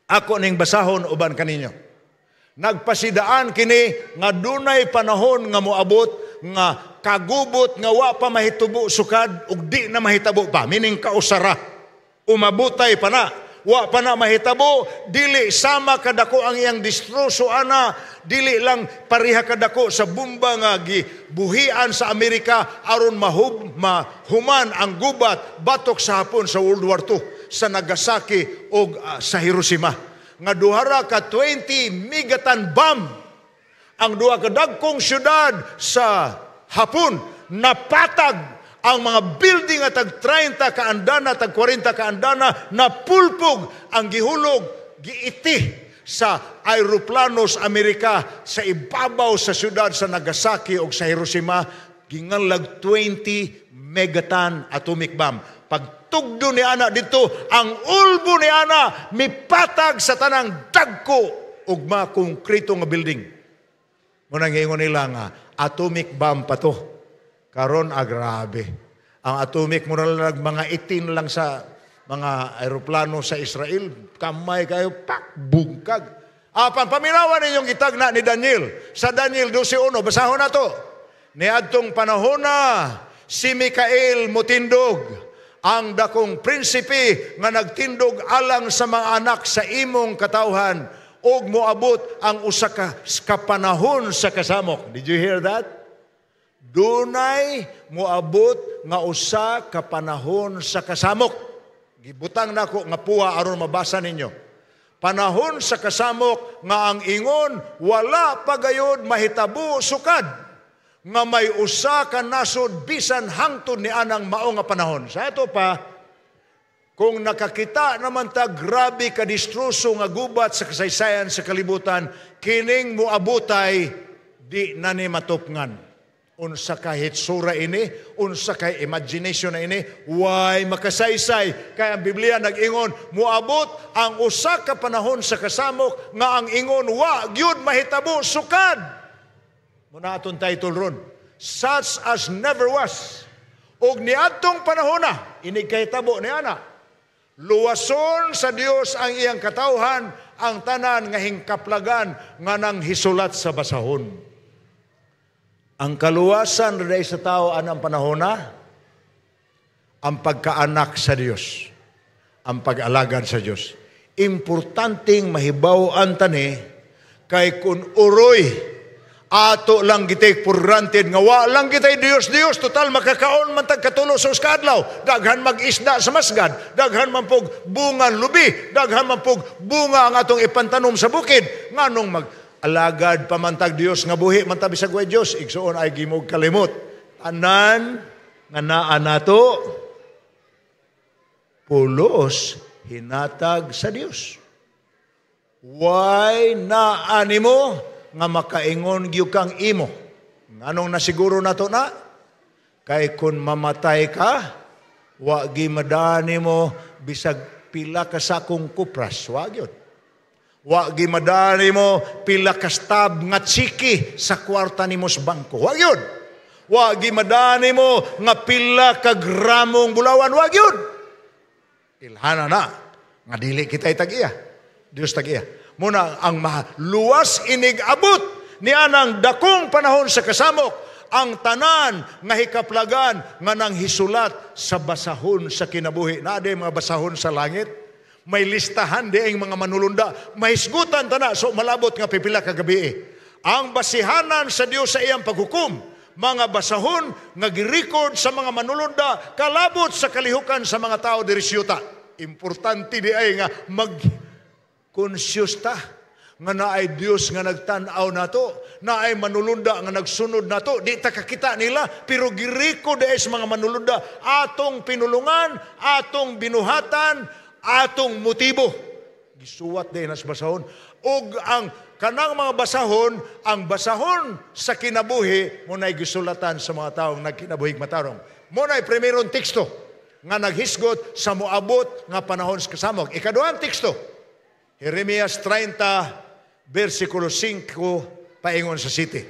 Ako ning basahon uban kaninyo. Nagpasidaan kini nga dunay panahon nga moabot nga kagubot nga wa pa mahitubo sukad ug di na mahitabo pa Mining kausara. Umabutay pa na wa pa na mahitabo, dili sama kadako ang iyang distruso ana, dili lang pariha kadako sa bomba nga gibuhian sa Amerika aron mahub, mahuman ang gubat batok sa hapon sa World War II sa Nagasaki o uh, ah, sa Hiroshima. Nga duhara ka 20 megatan bomb ang duha ka dagkong syudad sa hapon napatag ang mga building at tag 30 kaandana, tag 40 kaandana na pulpog ang gihulog, giiti sa aeroplanos Amerika sa ibabaw sa syudad sa Nagasaki o sa Hiroshima gingalag 20 megaton atomic bomb. Pagtugdo ni ana dito, ang ulbo ni ana mipatag sa tanang dagko ugma konkreto nga building. Muna ngayon nila nga, atomic bomb pa to. Karon agrabe. Ah, ang atomic mo na mga itin lang sa mga aeroplano sa Israel, kamay kayo, pak, bungkag. Apan, ah, paminawan ninyong itagna ni Daniel. Sa Daniel 12.1, basahon na to. Niadtong panahon na si Mikael mutindog ang dakong prinsipi nga nagtindog alang sa mga anak sa imong katawhan og moabot ang usaka ka panahon sa kasamok. Did you hear that? dunay muabot nga usa ka panahon sa kasamok. Gibutang nako nga puha aron mabasa ninyo. Panahon sa kasamok nga ang ingon wala pagayod mahitabo sukad nga may usa ka nasod bisan hangtod ni anang mao nga panahon. Sa ato pa kung nakakita naman ta grabe ka distruso nga gubat sa kasaysayan sa kalibutan, kining muabutay di na ni matupngan unsa kay hitsura ini, unsa kay imagination na ini, way makasaysay. Kaya ang Biblia nag-ingon, muabot ang usa ka panahon sa kasamok nga ang ingon wa gyud mahitabo sukad. Muna atong title ron, such as never was. Og niadtong panahon na, inigkahitabo ni ana. Luwason sa Dios ang iyang katawhan, ang tanan nga hingkaplagan nga nang hisulat sa basahon. Ang kaluwasan na sa tao anang panahon na ang pagkaanak sa Diyos, ang pag-alagad sa Diyos. Importanteng mahibawan tani kay kun uroy ato lang gitay for granted nga wa lang gitay Dios Dios total makakaon man tag katulo sa uskadlaw daghan magisda sa masgad daghan man pog bunga lubi daghan man pog bunga ang atong ipantanom sa bukid nganong mag alagad pamantag Dios nga buhi mantabi sa guway Dios igsuon ay gimog kalimot tanan nga naa nato pulos hinatag sa Dios why naa nimo nga makaingon gyud kang imo nganong nasiguro nato na kay kun mamatay ka wa gi gimadani mo bisag pila ka sakong kupras wa gyud Wa gimadani mo pila kastab nga chiki sa kwarta ni mo sa bangko. Wa yun. Wa gimadani mo nga pila kagramong bulawan. Wa yun. Ilhana na nga dili kita itagiya. Dios tagiya. Muna ang maluwas inig abot ni anang dakong panahon sa kasamok ang tanan nga hikaplagan nga nang hisulat sa basahon sa kinabuhi. Nade mga basahon sa langit. May listahan di diing mga manulunda. May isgutan tana. So malabot nga pipila kagabi eh. Ang basihanan sa Dios sa iyang paghukom mga basahon nga girecord sa mga manulunda kalabot sa kalihukan sa mga tao diri syuta. Importante di ay nga mag conscious ta nga naay Dios nga nagtan-aw nato, naay manulunda nga nagsunod nato, di ta kakita nila pero girecord ay sa mga manulunda atong pinulungan, atong binuhatan, atong motibo. Gisuwat din as basahon. Ug ang kanang mga basahon, ang basahon sa kinabuhi, muna'y gisulatan sa mga taong nagkinabuhig matarong. Muna'y primerong teksto nga naghisgot sa muabot nga panahon sa kasamog. Ikaduhang teksto, Jeremias 30, versikulo 5, paingon sa city.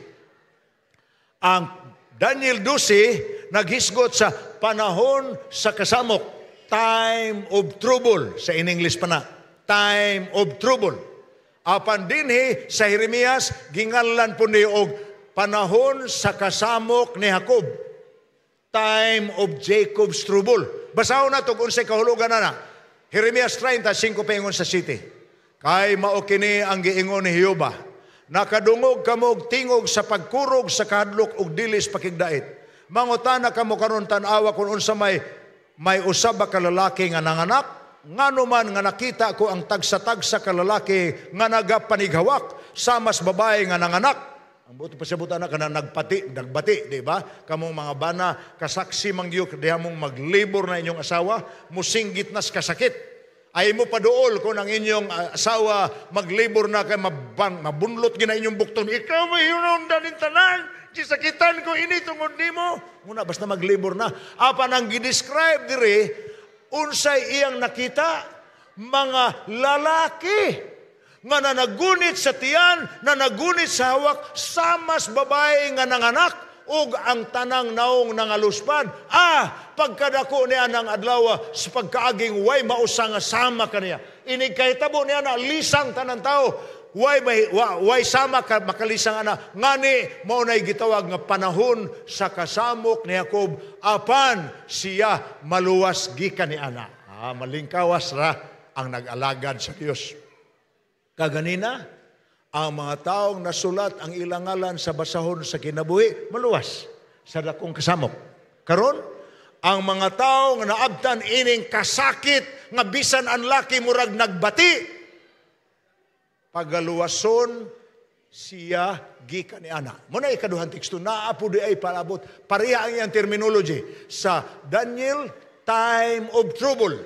Ang Daniel 12, naghisgot sa panahon sa kasamok time of trouble. Sa in English pa na, time of trouble. Apan dinhi eh, sa Jeremias, gingalan po ni og panahon sa kasamok ni Jacob. Time of Jacob's trouble. Basahon na ito kung sa kahulugan na na. Jeremias 35 pengon sa city. Kay maokini ang giingon ni Hiyoba. Nakadungog kamog tingog sa pagkurog sa kadlok og dilis pakigdait. Mangutana kamo karon tan-awa kun unsa may may usaba ka lalaki nga nanganak, ngano man nga nakita ko ang tagsa-tagsa ka lalaki nga nagapanighawak sa mas babae nga nanganak. Ang buto pasabutan na ka na nagpati, nagbati, di ba? Kamong mga bana, kasaksi mang diyo, kaya mong maglibor na inyong asawa, musinggit nas kasakit. Ay mo paduol ko ang inyong ah, asawa, maglibor na kay mabang, mabunlot gina inyong bukton. Ikaw ay yun ang tanan, Gisakitan ko ini tungod nimo. Muna basta maglibor na. Apan ang gidescribe diri unsay iyang nakita mga lalaki nga nanagunit sa tiyan, na nagunit sa hawak, samas babae nga nanganak, ug ang tanang naong nangaluspan. Ah, pagkadako niya ng adlaw ah, sa pagkaaging way mausa nga sama kaniya. ini kay tabo niya na lisang tanan tao Why, may, why sama ka makalisang ana? Ngani, maunay gitawag nga panahon sa kasamok ni Jacob, apan siya maluwas gikan ni ana. Ah, malingkawas ra ang nag-alagad sa Dios. Kaganina, ang mga taong nasulat ang ilang ngalan sa basahon sa kinabuhi, maluwas sa dakong kasamok. Karon, ang mga taong naabtan ining kasakit nga bisan ang laki murag nagbati pagaluwason siya gikan ni ana. Muna ikaduhang teksto, naapo di ay palabot. Pareha ang iyang terminology sa Daniel, time of trouble.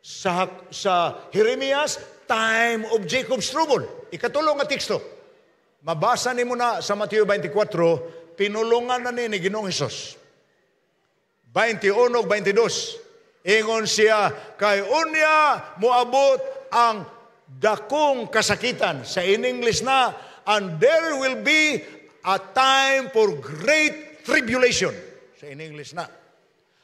Sa, sa Jeremias, time of Jacob's trouble. Ikatulong nga teksto. Mabasa nimo na sa Mateo 24, pinulungan na ni, ni Ginong Hesus. 21, 22. Ingon siya, kay unya moabot ang dakong kasakitan. Sa in English na, and there will be a time for great tribulation. Sa in English na.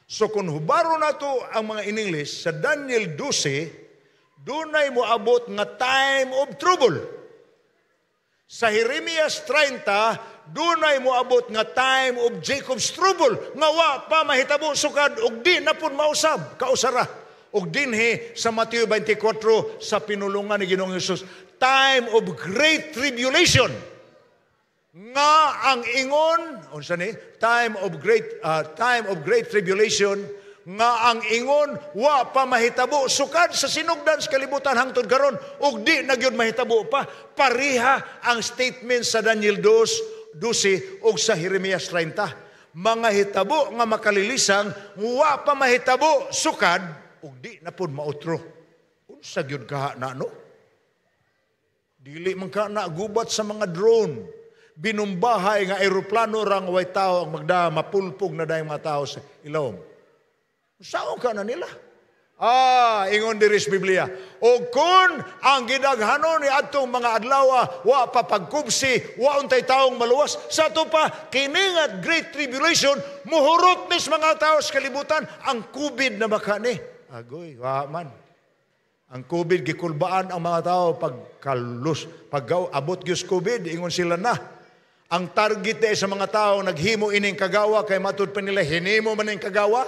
So kung hubaro na to ang mga in English, sa Daniel 12, dunay mo abot nga time of trouble. Sa Jeremias 30, dunay mo abot nga time of Jacob's trouble. Nga wa pa mahitabo sukad og di na pun mausab, kausara ug dinhi sa Mateo 24 sa pinulungan ni Ginoong Hesus time of great tribulation nga ang ingon unsa ni time of great uh, time of great tribulation nga ang ingon wa pa mahitabo sukad sa sinugdan sa kalibutan hangtod karon ug di na gyud mahitabo pa pareha ang statement sa Daniel 2 12 ug sa Jeremias 30 mga hitabo nga makalilisang wa pa mahitabo sukad ug di na pud mautro. Unsa gyud ka na no? Dili man ka na gubat sa mga drone. Binumbahay nga eroplano rang way tao ang magda mapulpog na dayong mga tawo sa ilawom. Sao ka na nila? Ah, ingon diri sa Biblia. O kun ang gidaghanon ni atong mga adlaw ah, wa papagkubsi, wa untay taong maluwas, sa to pa kiningat great tribulation, muhurot mis mga tao sa kalibutan ang COVID na makani. Agoy, wa man. Ang COVID, gikulbaan ang mga tao pagkalus, pag abot gyus COVID, ingon sila na. Ang target na sa mga tao, naghimo ining kagawa, kay matud pa nila, hinimo man ining kagawa,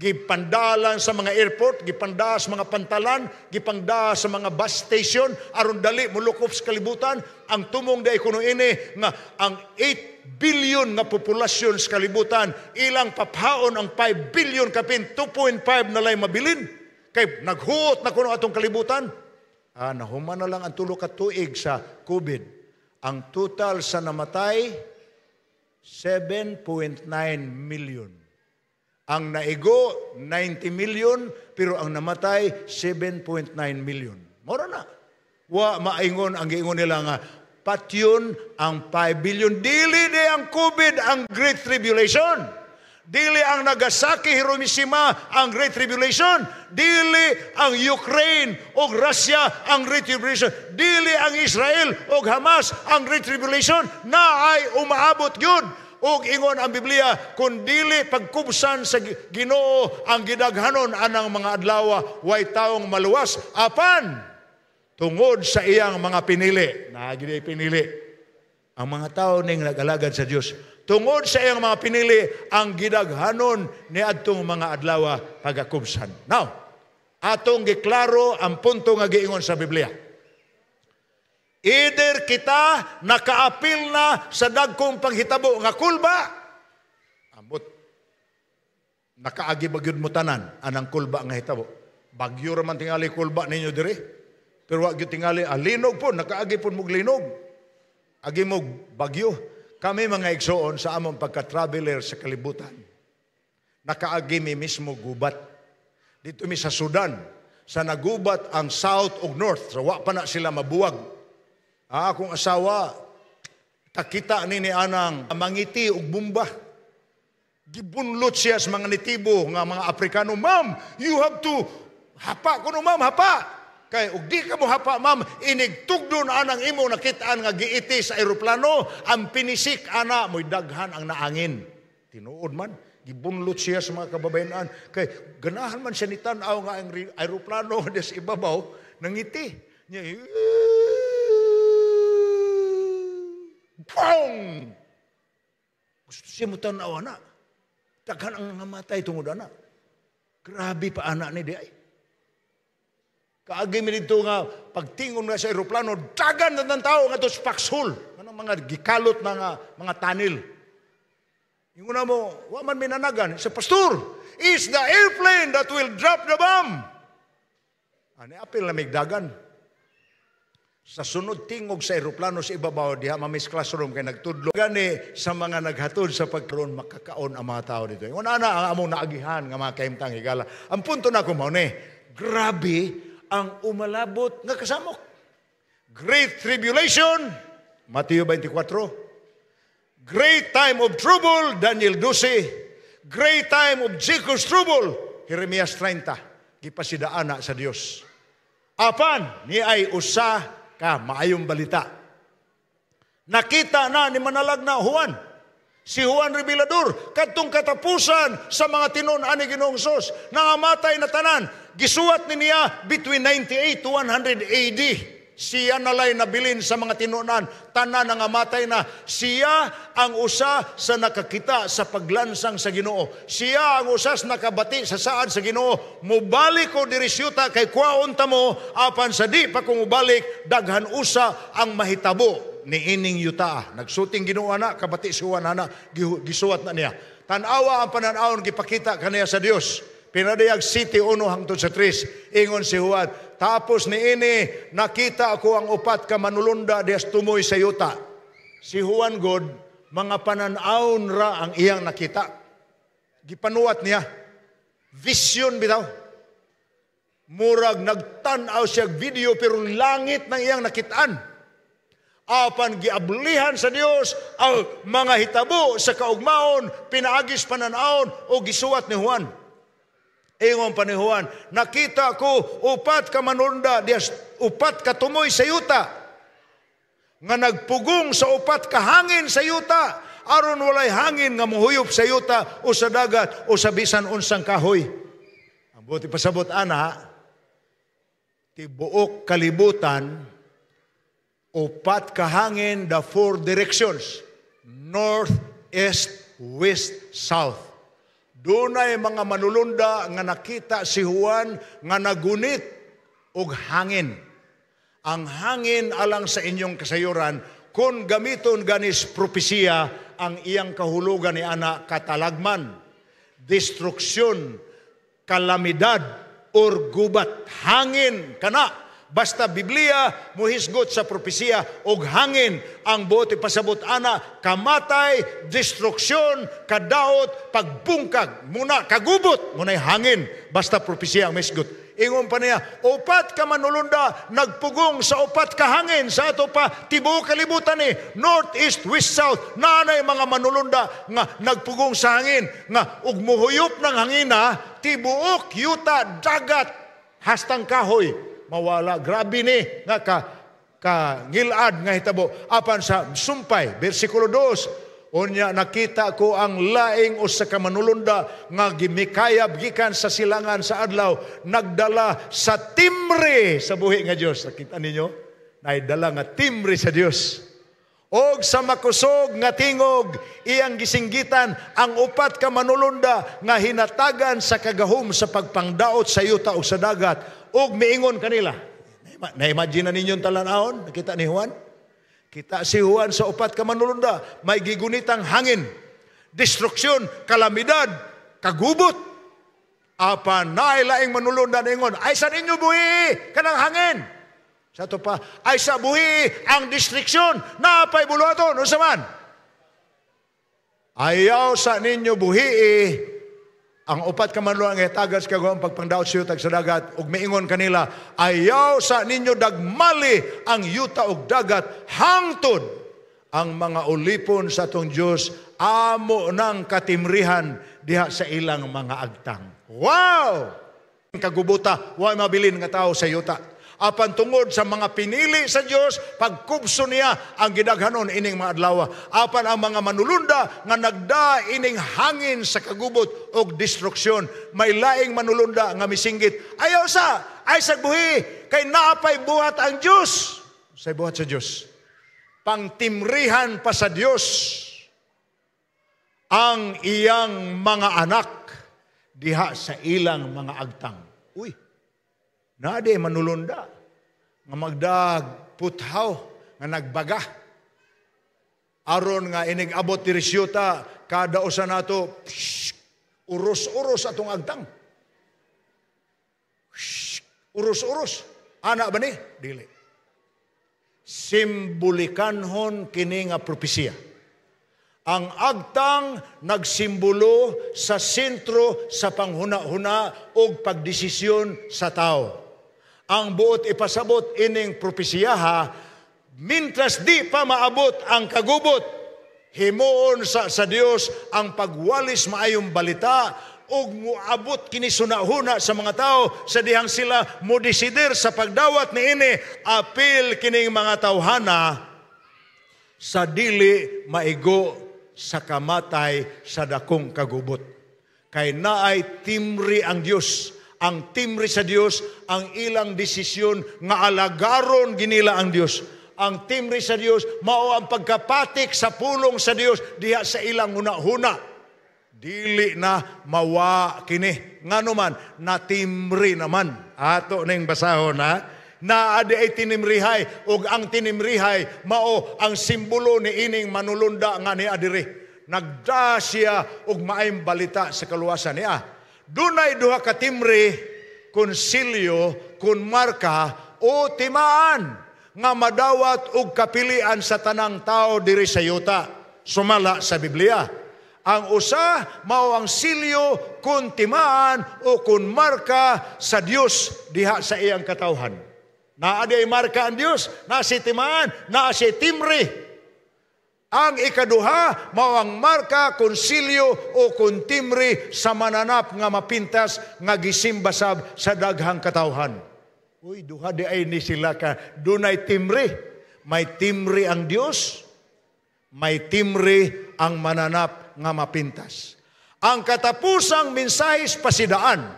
gipandalan sa mga airport, gipanda sa mga pantalan, gipanda sa mga bus station, aron dali mulukop sa kalibutan, ang tumong day kuno ini nga ang 8 billion nga populasyon sa kalibutan, ilang papaon ang 5 billion kapin, 2.5 na lay mabilin. Kay naghuot na kuno atong kalibutan. Ah, nahuman na lang ang tulo ka tuig sa COVID. Ang total sa namatay 7.9 million. Ang naigo 90 million pero ang namatay 7.9 million. Mora na. Wa maingon ang giingon nila nga patyon ang 5 billion. Dili di ang COVID ang Great Tribulation. Dili ang Nagasaki, Hiroshima ang Great Tribulation. Dili ang Ukraine o Russia ang Great Tribulation. Dili ang Israel o Hamas ang Great Tribulation. Na ay umaabot yun ug ingon ang Biblia kun dili pagkubsan sa Ginoo ang gidaghanon anang mga adlaw way taong maluwas apan tungod sa iyang mga pinili. Naagin pinili. Ang mga tao ning nagalagad sa Dios tungod sa iyang mga pinili ang gidaghanon ni adtong mga adlaw pagakubsan. Now, atong giklaro ang punto nga giingon sa Biblia. Either kita nakaapil na sa dagkong panghitabo nga kulba, ambot nakaagi bagyod mo tanan anang kulba nga hitabo. Bagyo man tingali kulba ninyo diri. Pero wag yung tingali, ah, linog po, nakaagi po mong linog. Agi mo bagyo. Kami mga igsoon sa among pagka-traveler sa kalibutan. Nakaagi mi mismo gubat. Dito mi sa Sudan, sa nagubat ang south o north, so, wa pa na sila mabuwag. Ah, akong asawa, takita ni ni anang mangiti og bumba gibunlot siya sa mga nitibo nga mga Afrikano, Ma'am, you have to, hapa ko no ma'am, hapa. Kay ug di ka mo hapa ma'am inigtugdo na anang imo nakitaan nga giiti sa eroplano ang pinisik ana moy daghan ang naangin. Tinuod man gibunlot siya sa mga kababayanan kay ganahan man siya ni tan-aw nga ang eroplano des ibabaw nangiti. Niya Pong! Gusto siya mo tan-aw Daghan ang namatay tungod ana. Grabe pa anak ni di Kaagay minito nga, pagtingon nga sa aeroplano, dagan na ng tao nga ito sa paksul. Ano mga gikalot na nga, mga tanil. Yung una mo, waman minanagan, sa pastor, is the airplane that will drop the bomb. Ano, apil na migdagan. Sa sunod tingog sa aeroplano sa ibabaw, diha mamis classroom kay nagtudlo. Gani sa mga naghatod sa pagkaroon, makakaon ang mga tao dito. Yung una na, ang among naagihan nga mga kaimtang higala. Ang punto na kumaw ni, grabe ang umalabot nga kasamok. Great tribulation, Matthew 24. Great time of trouble, Daniel 12. Great time of Jacob's trouble, Jeremias 30. Gipasidaana sa Dios. Apan, ni ay usa ka maayong balita. Nakita na ni Manalag na Juan si Juan Revelador kadtong katapusan sa mga tinun-an ni Ginoong Sos nangamatay na tanan gisuwat niya between 98 to 100 AD siya nalay nabilin sa mga tinunan, tanan nga matay na. Siya ang usa sa nakakita sa paglansang sa Ginoo. Siya ang usas nakabati sa saan sa Ginoo. Mubalik ko diri syuta kay kwaon ta mo apan sa di pa kung ubalik daghan usa ang mahitabo ni ining yuta. Nagsuting Ginoo na kabati suwan na gisuwat na niya. Tanawa ang pananawon gipakita kaniya sa Dios Pinadayag City uno hangtod sa 3, ingon si Juan. Tapos ni ini, nakita ako ang upat ka manulunda des tumoy sa yuta. Si Juan God, mga pananaon ra ang iyang nakita. Gipanuwat niya. Vision bitaw. Murag nagtanaw siya video pero langit ng iyang nakitaan. Apan giablihan sa Dios ang mga hitabo sa kaugmaon, pinaagis pananaon o gisuwat ni Juan Ingon pa ni Juan, nakita ko upat ka manunda, dias, upat ka tumoy sa yuta, nga nagpugong sa upat ka hangin sa yuta, aron walay hangin nga muhuyop sa yuta o sa dagat o sa bisan unsang kahoy. Ang buti pasabot ana, tibuok kalibutan, upat ka hangin the four directions, north, east, west, south Dunay mga manulunda nga nakita si Juan nga nagunit og hangin. Ang hangin alang sa inyong kasayuran kung gamiton ganis propesiya ang iyang kahulugan ni ana katalagman, destruksyon, kalamidad, or gubat. Hangin kana basta Biblia muhisgot sa propesiya og hangin ang buot ipasabot ana kamatay, destruksyon, kadaot, pagbungkag muna kagubot munay hangin basta propesiya ang misgot Ingon pa niya, upat ka manulunda, nagpugong sa upat ka hangin sa ato pa, tibuok kalibutan ni eh, north, east, west, south, nanay mga manulunda nga nagpugong sa hangin, nga ugmuhuyop ng hangina, tibuok yuta, dagat, hastang kahoy, mawala. Grabe ni nga ka ka ngilad nga hitabo apan sa sumpay bersikulo 2 unya nakita ko ang laing o sa kamanulunda nga gimikayab gikan sa silangan sa adlaw nagdala sa timre sa buhi nga Dios nakita ninyo naidala nga timre sa Dios og sa makusog nga tingog iyang gisinggitan ang upat ka manulunda nga hinatagan sa kagahom sa pagpangdaot sa yuta o sa dagat ug miingon kanila. Na-imagine na ninyo talanahon, nakita ni Juan? Kita si Juan sa upat ka manulunda, may gigunitang hangin, destruksyon, kalamidad, kagubot. Apa na ilaing manulunda ningon, ay sa ninyo buhi kanang hangin. Sa to pa, ay sa buhi ang destruksyon, napay buluaton, usaman. Ayaw sa ninyo buhi eh. Ang upat ka man luang itagas kagawang pagpangdaot sa yutag sa dagat, ug miingon kanila, ayaw sa ninyo dagmali ang yuta ug dagat, hangtod ang mga ulipon sa tong Dios amo nang katimrihan diha sa ilang mga agtang. Wow! Kagubuta, wa mabilin nga tao sa yuta apan tungod sa mga pinili sa Dios pagkubso niya ang gidaghanon ining mga adlaw apan ang mga manulunda nga nagda ining hangin sa kagubot og destruksyon may laing manulunda nga misinggit ayaw sa ay sa buhi kay naapay buhat ang Dios say buhat sa Dios pangtimrihan pa sa Dios ang iyang mga anak diha sa ilang mga agtang. Uy, Nade manulunda nga magdag puthaw nga nagbaga. Aron nga inigabot ti resyuta kada usa nato urus uros atong agtang. urus-urus Ana ba ni? Dili. Simbolikanhon kini nga propesya. Ang agtang nagsimbolo sa sentro sa panghuna-huna o pagdesisyon sa tao ang buot ipasabot ining propesiyaha, mintras di pa maabot ang kagubot, himuon sa, sa Dios ang pagwalis maayong balita, og muabot kini sunahuna sa mga tao sa dihang sila mo sa pagdawat ni ini apil kining mga tawhana sa dili maigo sa kamatay sa dakong kagubot kay naay timri ang Dios ang timre sa Dios ang ilang desisyon nga alagaron ginila ang Dios ang timre sa Dios mao ang pagkapatik sa pulong sa Dios diha sa ilang huna-huna dili na mawa kini ngano man natimri naman ato ning basahon ha na adi ay tinimrihay ug ang tinimrihay mao ang simbolo ni ining manulunda nga ni adiri nagdasya siya og maayong balita sa kaluwasan niya Dunay duha ka timre konsilyo kun marka o timaan nga madawat og kapilian sa tanang tao diri sa yuta. Sumala sa Biblia. Ang usa mao ang silyo kun timaan o kun marka sa Dios diha sa iyang katawhan. Naa di marka ang Dios, na si timaan, na si timre ang ikaduha, mawang marka, konsilyo o kontimri sa mananap nga mapintas nga gisimbasab sa daghang katawhan. Uy, duha di ay ni sila ka. Dunay timri. May timri ang Dios, may timri ang mananap nga mapintas. Ang katapusang minsahis pasidaan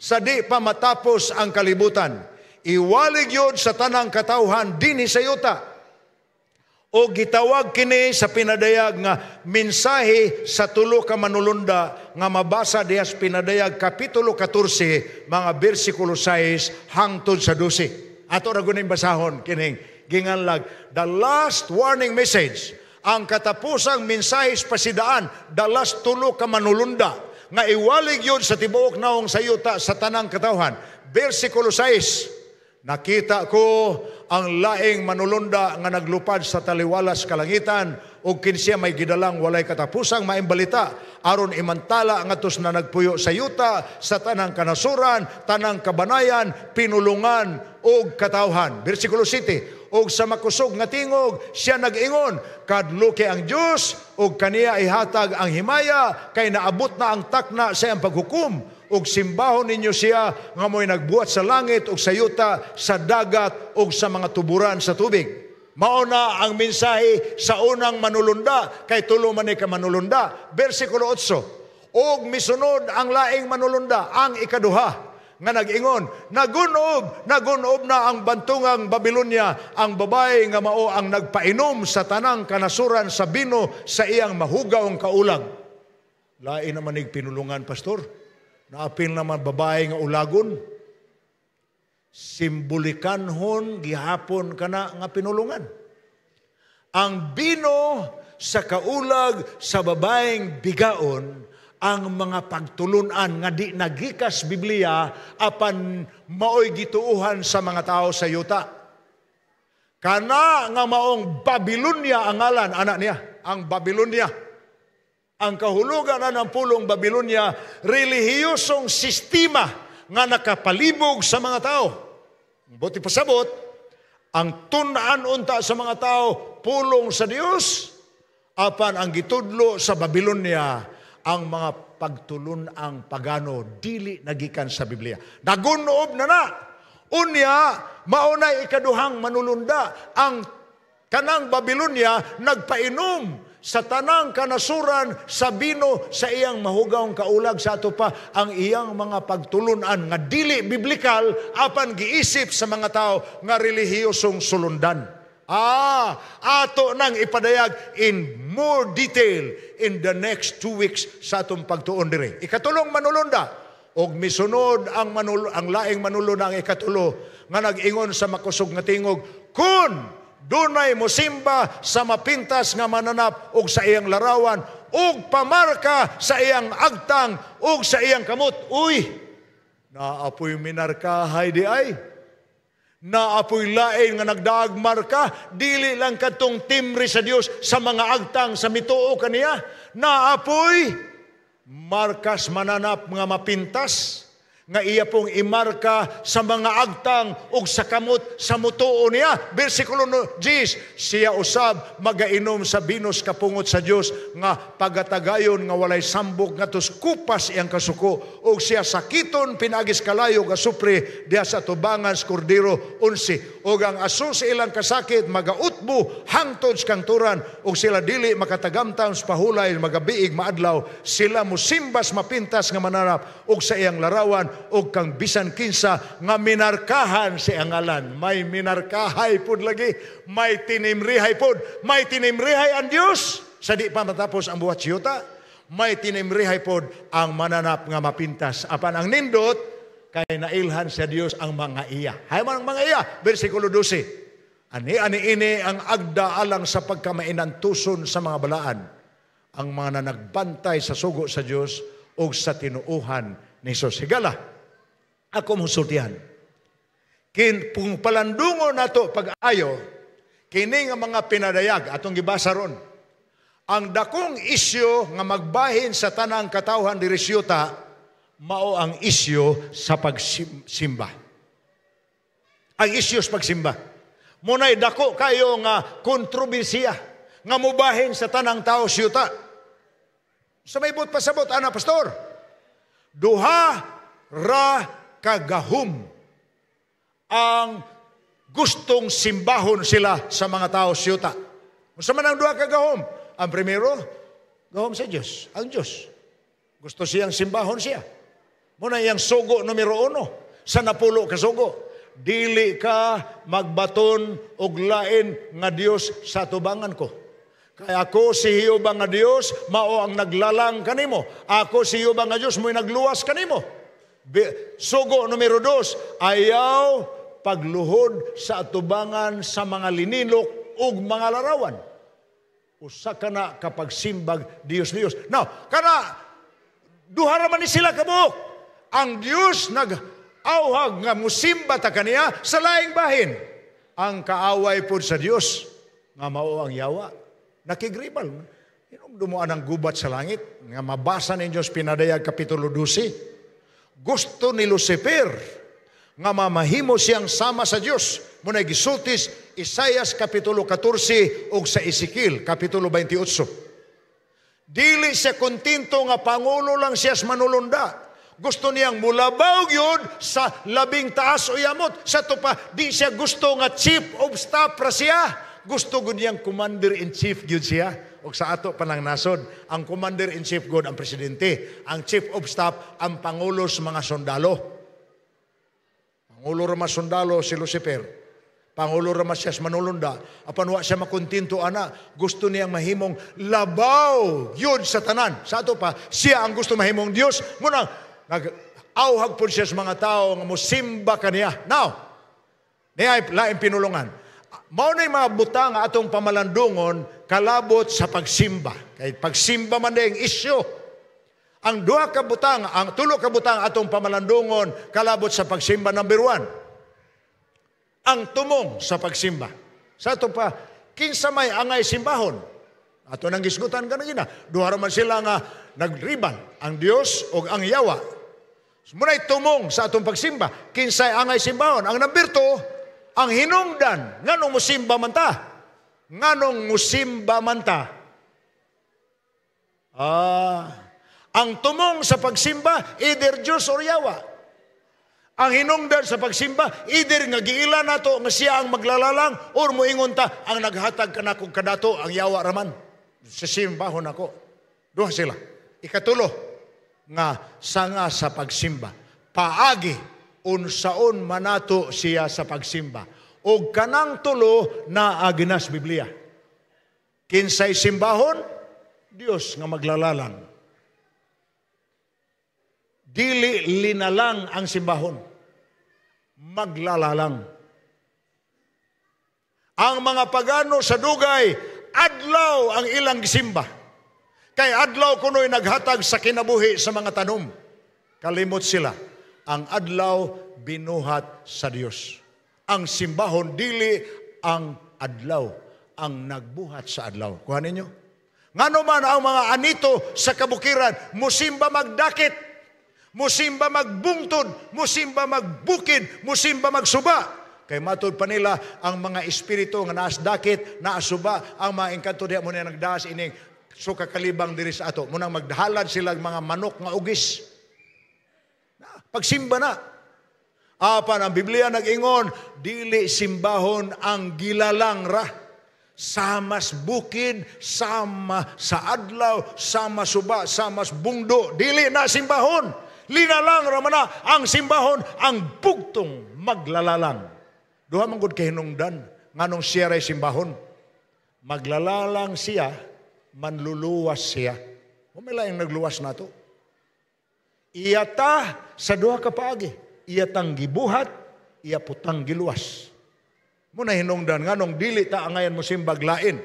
sa di pa matapos ang kalibutan. Iwalig sa tanang katawhan dinhi sa yuta o gitawag kini sa pinadayag nga mensahe sa tulo ka manulunda nga mabasa diha sa pinadayag kapitulo 14 mga bersikulo 6 hangtod sa 12. Ato ra guning basahon kining ginganlag the last warning message ang katapusang mensahe sa pasidaan the last tulo ka manulunda nga iwalig yun sa tibuok naong sayuta sa tanang katawhan bersikulo 6 nakita ko ang laing manulunda nga naglupad sa taliwalas kalangitan ug kinsiya may gidalang walay katapusang maimbalita aron imantala ang atos na nagpuyo sa yuta sa tanang kanasuran tanang kabanayan pinulungan ug katawhan bersikulo 7 ug sa makusog nga tingog siya nagingon kadluke ang Dios ug kaniya ihatag ang himaya kay naabot na ang takna sa iyang paghukom ug simbahon ninyo siya nga mo'y nagbuhat sa langit ug sa yuta, sa dagat ug sa mga tuburan sa tubig. Mao na ang mensahe sa unang manulunda kay tulo man ni ka manulunda. Bersikulo 8. Og misunod ang laing manulunda ang ikaduha nga nagingon, nagunob, nagunob na ang bantungang Babilonya, ang babae nga mao ang nagpainom sa tanang kanasuran sa bino sa iyang mahugaw kaulag. Lain naman ig pinulungan, pastor. Naapil naman babae nga ulagon. Simbolikan hon gihapon kana nga pinulungan. Ang bino sa kaulag sa babaeng bigaon ang mga pagtulunan nga di nagikas Biblia apan maoy gituuhan sa mga tao sa yuta. Kana nga maong Babilonia ang ngalan anak niya, ang Babilonia ang kahulugan na ng pulong Babylonia, relihiyosong sistema nga nakapalibog sa mga tao. Buti pasabot, ang tunaan unta sa mga tao, pulong sa Dios, apan ang gitudlo sa Babylonia, ang mga pagtulon ang pagano, dili nagikan sa Biblia. Nagunoob na na, unya, maunay ikaduhang manulunda, ang kanang Babylonia nagpainom sa tanang kanasuran sa bino sa iyang mahugawng kaulag sa ato pa ang iyang mga pagtulunan nga dili biblikal apan giisip sa mga tao nga relihiyosong sulundan. Ah, ato nang ipadayag in more detail in the next two weeks sa atong pagtuon diri. Ikatulong manulunda og misunod ang manulo, ang laing manulo ng ikatulo nga nag-ingon sa makusog nga tingog kun dunay mosimba sa mapintas nga mananap ug sa iyang larawan ug pamarka sa iyang agtang ug sa iyang kamot uy naapoy minarkahay di ay naapoy lain nga nagdaag marka dili lang katong timri sa Dios sa mga agtang sa mituo kaniya naapoy markas mananap nga mapintas nga iya pong imarka sa mga agtang ug sa kamot sa mutuo niya. Versikulo 10, siya usab magainom sa binos kapungot sa Dios nga pagatagayon nga walay sambog nga kupas iyang kasuko ug siya sakiton pinagis kalayo nga supre diha sa tubangan sa kordero 11 o ang aso sa ilang kasakit magautbo hangtod sa kanturan o sila dili makatagamtan sa pahulay magabiig maadlaw sila musimbas mapintas nga manarap o sa iyang larawan o kang bisan kinsa nga minarkahan sa iyang alan may minarkahay pud lagi may tinimrihay pud may tinimrihay ang Dios sa di pa matapos ang buhat siyota may tinimrihay pod ang mananap nga mapintas. Apan ang nindot, kay nailhan sa Dios ang mga iya. Hay ang mga iya, bersikulo 12. Ani ani ini ang agda alang sa tuson sa mga balaan ang mga nanagbantay sa sugo sa Dios o sa tinuuhan ni Jesus. Higala, ako musultihan. Kin pung palandungo to pag-ayo kini nga mga pinadayag atong gibasa ron. Ang dakong isyu nga magbahin sa tanang katawhan di Resyuta, mao ang isyo sa pagsimba. Ang isyo sa pagsimba. Munay dako kayo nga kontrobersiya nga mubahin sa tanang tao siyuta. Sa may but pasabot, ana pastor. Duha ra kagahum ang gustong simbahon sila sa mga tao siyuta. Sa man ang duha kagahom? Ang primero, gahom sa Diyos, ang Diyos. Gusto siyang simbahon siya. Muna iyang sugo numero uno sa napulo ka sugo. Dili ka magbaton og lain nga Dios sa tubangan ko. Kay ako si Hiyoba nga Dios mao ang naglalang kanimo. Ako si Hiyoba nga Dios mo'y nagluwas kanimo. Sugo numero dos, ayaw pagluhod sa atubangan sa mga lininok ug mga larawan. Usa ka na kapag simbag Dios Dios. Now, kana duha ra man ni sila kabuk ang Diyos nag-awag nga musimba ta kaniya sa laing bahin. Ang kaaway po sa Diyos nga mao ang yawa. Nakigribal. Dumuan ang gubat sa langit. Nga mabasa ninyo sa Pinadayag Kapitulo 12. Gusto ni Lucifer nga mamahimo siyang sama sa Diyos. Muna gisultis Isayas Kapitulo 14 ug sa Ezekiel Kapitulo 28. Dili siya kontento nga pangulo lang siya sa manulunda gusto niyang mulabaw yun sa labing taas o yamot. Sa ito di siya gusto nga chief of staff ra siya. Gusto ko niyang commander-in-chief yun siya. O sa ato panang nasod, ang commander-in-chief gud ang presidente. Ang chief of staff, ang pangulo sa mga sundalo. Pangulo ra sundalo si Lucifer. Pangulo ramas siya manulunda. Apan wa siya makontinto ana. Gusto niyang mahimong labaw. Yun sa tanan. Sa ato pa, siya ang gusto mahimong Dios. Muna, Nag-auhag po siya sa mga tao nga musimba kaniya. Now, niya laing pinulungan. Mao na mga butang atong pamalandungon kalabot sa pagsimba. Kay pagsimba man ang isyo. Ang duha ka butang, ang tulo ka butang atong pamalandungon kalabot sa pagsimba number one. Ang tumong sa pagsimba. Sa ato pa, kinsa may angay simbahon. Ato nang gisgutan ka na gina. Duha man sila nga nagriban, ang Dios o ang yawa. Muna'y itumong sa atong pagsimba. Kinsay angay simbahon. Ang number ang hinungdan. Nganong musimba man ta? Nganong musimba man ta? Ah, ang tumong sa pagsimba, either Diyos or yawa. Ang hinungdan sa pagsimba, either nga giila na to, nga siya ang maglalalang, or moingon ta, ang naghatag ka na kung kadato, ang yawa raman. Sisimbahon ako. Duha sila. Ikatulo, nga sanga sa pagsimba. Paagi unsaon manato siya sa pagsimba. O kanang tulo na agnas Biblia. Kinsay simbahon, Dios nga maglalalang. Dili linalang ang simbahon. Maglalalang. Ang mga pagano sa dugay, adlaw ang ilang simba Kay adlaw kuno'y naghatag sa kinabuhi sa mga tanom. Kalimot sila. Ang adlaw binuhat sa Dios. Ang simbahon dili ang adlaw ang nagbuhat sa adlaw. Kuha ninyo. Ngano man ang mga anito sa kabukiran, musimba magdakit, musimba magbungtod, musimba magbukid, musimba magsuba. Kay matod pa nila ang mga espiritu nga naas dakit, naas suba, ang mga engkanto diha mo na nagdaas ining So kakalibang diri sa ato, munang magdahalad sila mga manok nga ugis. Pagsimba na. Apan ang Biblia nag-ingon, dili simbahon ang gilalang ra. Samas bukid, sama sa adlaw, sama suba, samas bungdo. Dili na simbahon. Linalang ramana ang simbahon, ang bugtong maglalalang. Duha manggod kay hinungdan, nganong siya ray simbahon. Maglalalang siya, manluluwas siya. Humila yung nagluwas na to. Iyata sa duha ka paagi. Iyatang gibuhat, iya putang giluwas. Muna hinungdan nga nung dili ta angayan mo simbag lain.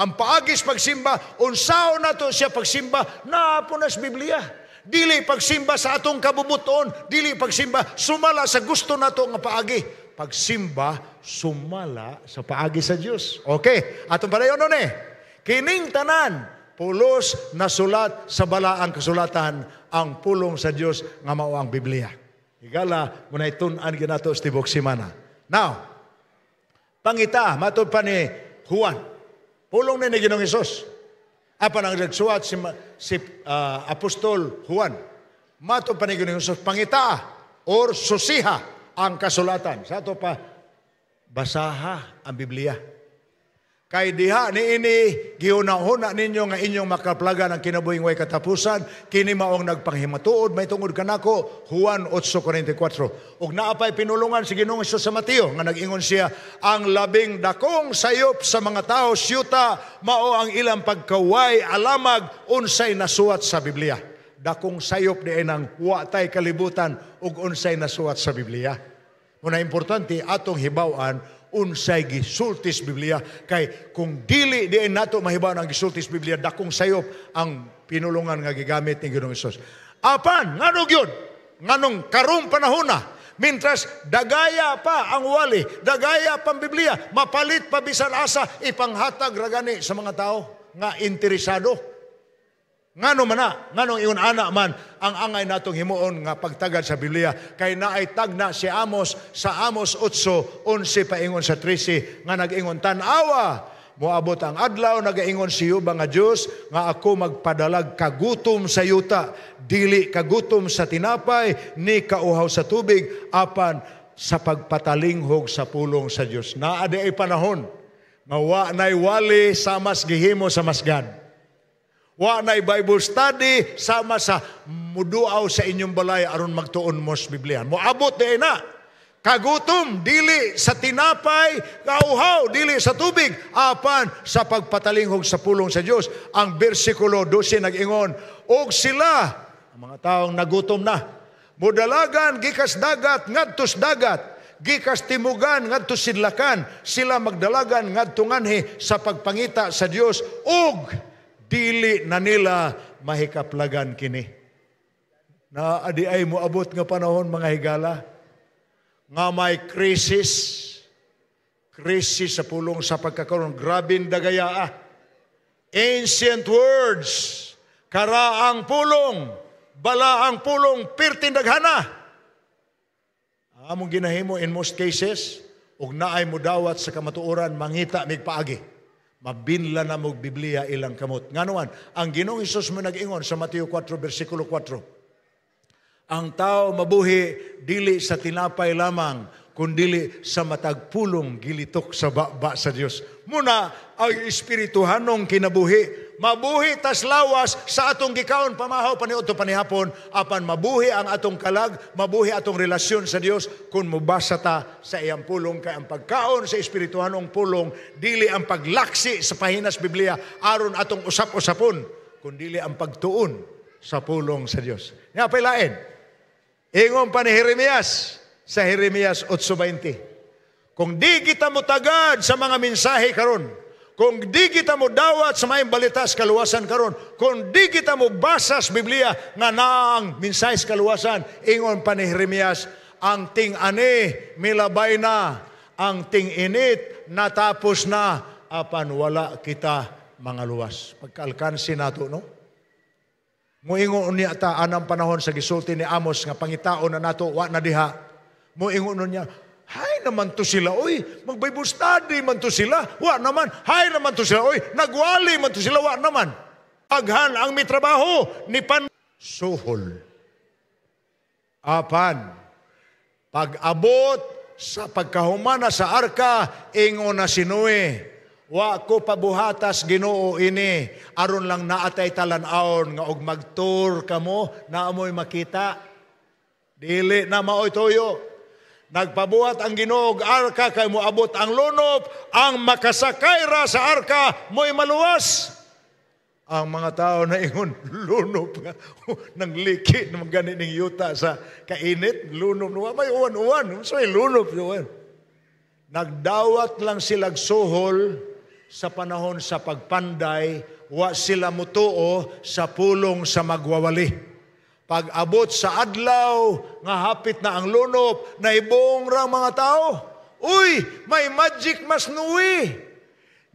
Ang paagis pagsimba, unsaon na to siya pagsimba, naapunas Biblia. Dili pagsimba sa atong kabubuton, dili pagsimba, sumala sa gusto na to nga paagi. Pagsimba, sumala sa paagi sa Dios. Okay, atong palayon nun eh. Kining tanan, pulos na sulat sa balaang kasulatan ang pulong sa Dios nga mao ang Biblia. Higala mo itun-an ginato sa tibok simana. Now, pangita matod pa ni Juan. Pulong ni ni Ginoong Hesus. Apan nang nagsuwat si, si uh, Apostol Juan. Matod pa ni Ginoong Hesus pangita or susiha ang kasulatan. Sa ato pa basaha ang Biblia. Kay diha ni ini gihunahuna ninyo nga inyong makaplaga ang kinabuhing way katapusan kini maong nagpanghimatuod may tungod kanako Juan 8:44. Ug naa pay pinulungan si Ginoong Hesus sa Mateo nga nag-ingon siya ang labing dakong sayop sa mga tao syuta mao ang ilang pagkaway alamag unsay nasuwat sa Biblia. Dakong sayop di ay nang wa kalibutan ug unsay nasuwat sa Biblia. Muna importante atong hibawan unsay gisultis Biblia kay kung dili diin nato mahibaw ang gisultis Biblia dakong sayop ang pinulungan nga gigamit ni Ginoong Hesus. Apan nganong gyud? Nganong karong panahona Mintras dagaya pa ang wali, dagaya pang Biblia, mapalit pa bisan asa ipanghatag ragani sa mga tao nga interesado Ngano man na, nganong iyon ana man, ang angay natong himuon nga pagtagad sa Biblia, kay naay tagna si Amos sa Amos 8, 11 paingon sa 13, nga nag-ingon tanawa, Moabot ang adlaw, nagaingon si Yuba nga Diyos, nga ako magpadalag kagutom sa yuta, dili kagutom sa tinapay, ni kauhaw sa tubig, apan sa pagpatalinghog sa pulong sa Diyos. Naa di ay panahon, nga nay wali sa mas gihimo sa masgad Wa na'y Bible study sama sa muduaw sa inyong balay aron magtuon mo sa Biblia. Moabot di na. Kagutom dili sa tinapay, kauhaw dili sa tubig, apan sa pagpatalinghog sa pulong sa Dios. Ang bersikulo 12 nag-ingon, og sila ang mga taong nagutom na. Mudalagan gikas dagat ngadtos dagat gikas timugan ngadto sidlakan sila magdalagan ngadto nganhi sa pagpangita sa Dios ug dili na nila mahikaplagan kini. Na adi ah, ay moabot nga panahon mga higala nga may krisis krisis sa pulong sa pagkakaroon grabing dagaya ah. ancient words karaang pulong balaang pulong pirting daghana among ginahimo in most cases ug naay mo dawat sa kamatuoran mangita migpaagi. paagi Mabinla na mog Biblia ilang kamot. Nga naman, ang ginong Isus mo nag-ingon sa Mateo 4, versikulo 4. Ang tao mabuhi, dili sa tinapay lamang, kundili sa matagpulong gilitok sa baba sa Dios. Muna, ang espirituhanong kinabuhi, mabuhi tas lawas sa atong gikaon pamahaw paniud panihapon apan mabuhi ang atong kalag mabuhi atong relasyon sa Dios kun mubasa ta sa iyang pulong kay ang pagkaon sa espirituhanong pulong dili ang paglaksi sa pahinas Biblia aron atong usap-usapon kundi ang pagtuon sa pulong sa Dios nga pailain ingon pa ni Jeremias sa Jeremias 8:20 kung di kita mutagad sa mga mensahe karon kung di kita mo dawat sa maayong balita kaluwasan karon, kung di kita mo basa Biblia nga naang minsay kaluwasan, ingon pa ni Jeremias, ang ting ani milabay na, ang ting init natapos na, apan wala kita mga luwas. Pagkaalkansi nato, no? Muingon niya ta anang panahon sa gisulti ni Amos nga pangitaon na nato wa na diha. Muingon niya Hay naman to sila, oy, mag-Bible study man to sila, wa naman. Hay naman to sila, oy, nagwali man to sila, wa naman. Aghan ang trabaho ni pan suhol. Apan, pag-abot sa pagkahumana sa arka, ingo na sinue. Wa ko pabuhatas ginoo ini. Aron lang naatay aon nga og magtur kamo na amoy makita. Dili na maoy toyo Nagpabuhat ang ginog arka kay moabot ang lunop, ang makasakay ra sa arka mo'y maluwas. Ang mga tao na ingon, lunop nga, nang liki ng ganit ng yuta sa kainit, lunop, may uwan-uwan, so may lunop yun. Nagdawat lang silag suhol sa panahon sa pagpanday, wa sila mutuo sa pulong sa magwawali. Pag-abot sa adlaw, nga hapit na ang lunop, na naibong ra mga tao. Uy, may magic mas nuwi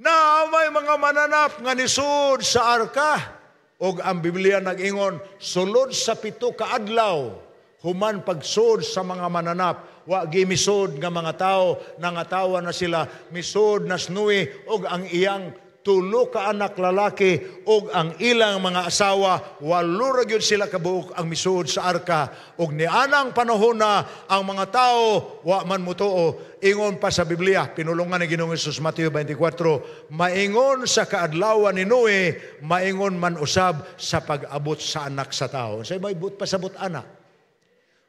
na may mga mananap nga nisud sa arka. Og ang Biblia nag-ingon, sulod sa pito ka adlaw, human pagsud sa mga mananap, wa gimisod nga mga tao, nangatawa na sila, misod na snuwi, og ang iyang tulo ka anak lalaki ug ang ilang mga asawa walo ra gyud sila kabuok ang misuod sa arka ug nianang panahon na ang mga tao wa man mutuo ingon pa sa Biblia pinulungan ni Ginoong Hesus Mateo 24 maingon sa kaadlawan ni Noe maingon man usab sa pag-abot sa anak sa tao say may but pasabot anak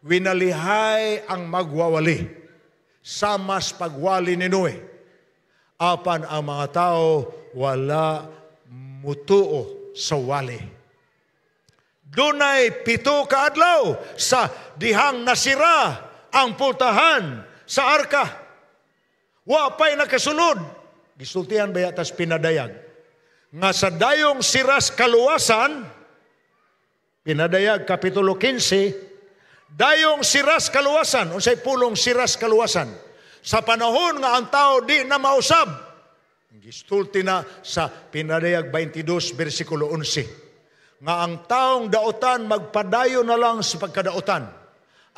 winalihay ang magwawali sa mas pagwali ni Noe apan ang mga tao wala mutuo sa wali. Dunay pito kaadlaw sa dihang nasira ang putahan sa arka. Wa pa'y nakasulod. Gisultihan ba yatas pinadayag? Nga sa dayong siras kaluwasan, pinadayag kapitulo 15, dayong siras kaluwasan, unsay pulong siras kaluwasan, sa panahon nga ang tao di na mausab. Gistulti na sa Pinadayag 22, versikulo 11. Nga ang taong daotan magpadayo na lang sa pagkadaotan.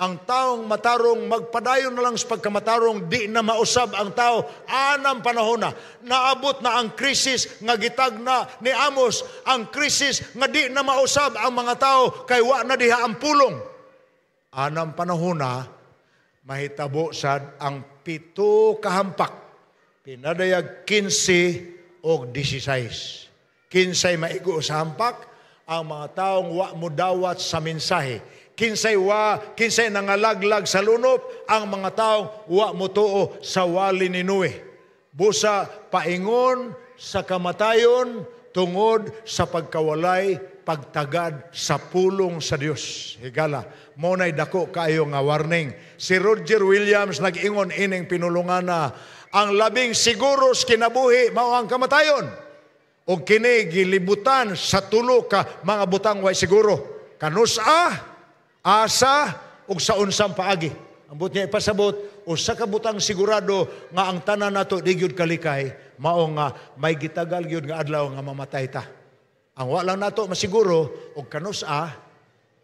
Ang taong matarong magpadayo na lang sa pagkamatarong di na mausab ang tao anang panahon na. Naabot na ang krisis nga gitag na ni Amos. Ang krisis nga di na mausab ang mga tao kay wa na diha ang pulong. Anang panahon na mahitabo sad ang pito kahampak, pinadayag 15 o 16. Kinsay maigo sa hampak, ang mga taong wa mudawat sa mensahe. Kinsay wa, kinsay nangalaglag sa lunop, ang mga taong wa mutuo sa wali ni Nuwe. Busa paingon sa kamatayon tungod sa pagkawalay, pagtagad sa pulong sa Dios. Higala, mo nay dako kayo nga warning. Si Roger Williams nag-ingon ining pinulungan na ang labing siguros kinabuhi mao ang kamatayon. O kini gilibutan sa tulo ka mga butang way siguro. Kanusa, asa, ug sa unsang paagi. Ang but niya ipasabot, o sa kabutang sigurado nga ang tanan nato di gyud kalikay, mao nga may gitagal gyud nga adlaw nga mamatay ta. Ang wala nato masiguro og kanusa,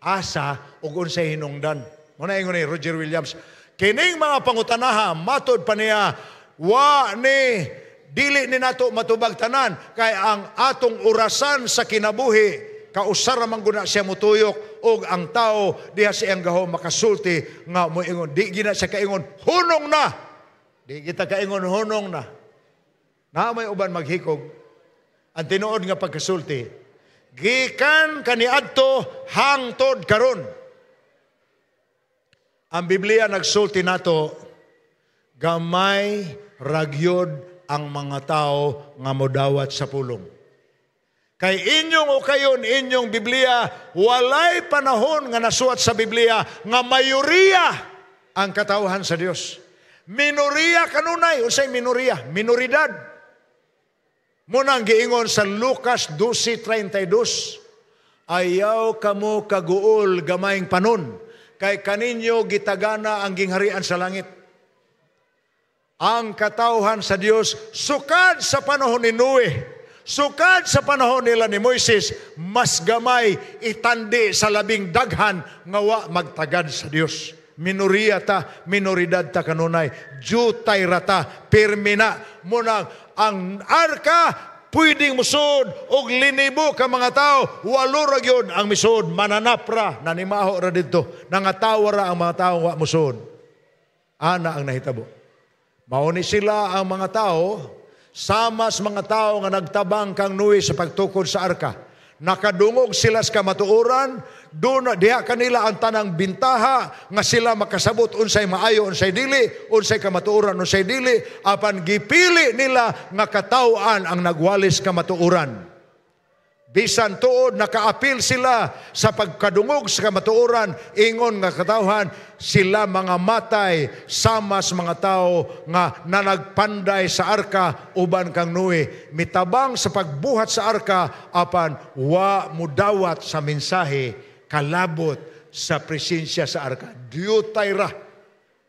asa ug unsay hinungdan. Mo na ingon ni Roger Williams, kining mga pangutanaha matod pa niya wa ni dili ni nato matubag tanan kay ang atong orasan sa kinabuhi kausara man guna siya mutuyok og ang tao diha siyang gaho makasulti nga moingon di gina siya kaingon hunong na di kita kaingon hunong na na may uban maghikog ang tinuod nga pagkasulti gikan kaniadto hangtod karon. Ang Biblia nagsulti nato gamay ragyod ang mga tao nga modawat sa pulong. Kay inyong o kayon, inyong Biblia, walay panahon nga nasuat sa Biblia nga mayoriya ang katauhan sa Dios. Minoriya kanunay, unsay minoriya? Minoridad. Muna ang giingon sa Lucas 12.32, Ayaw kamo kaguol gamayng panon, kay kaninyo gitagana ang gingharian sa langit. Ang katauhan sa Dios sukad sa panahon ni Noe, sukad sa panahon nila ni Moises, mas gamay itandi sa labing daghan ngawa magtagad sa Dios. Minoriya ta, minoridad ta kanunay. Jutay rata, pirmina. Munang ang arka pwedeng musod og linibo ka mga tao walo ra gyud ang misod mananapra nanimaho ra didto nangatawa ra ang mga tao wa musod ana ang nahitabo mao sila ang mga tao sama sa mga tao nga nagtabang kang nuwi sa pagtukod sa arka nakadungog sila sa kamatuoran do na diha kanila ang tanang bintaha nga sila makasabot unsay maayo unsay dili unsay kamatuoran unsay dili apan gipili nila nga katawaan ang nagwalis kamatuoran bisan tuod nakaapil sila sa pagkadungog sa kamatuoran ingon nga katawhan sila mga matay sama sa mga tao nga nanagpanday sa arka uban kang nuwi mitabang sa pagbuhat sa arka apan wa mudawat sa mensahe kalabot sa presensya sa arka. Deutera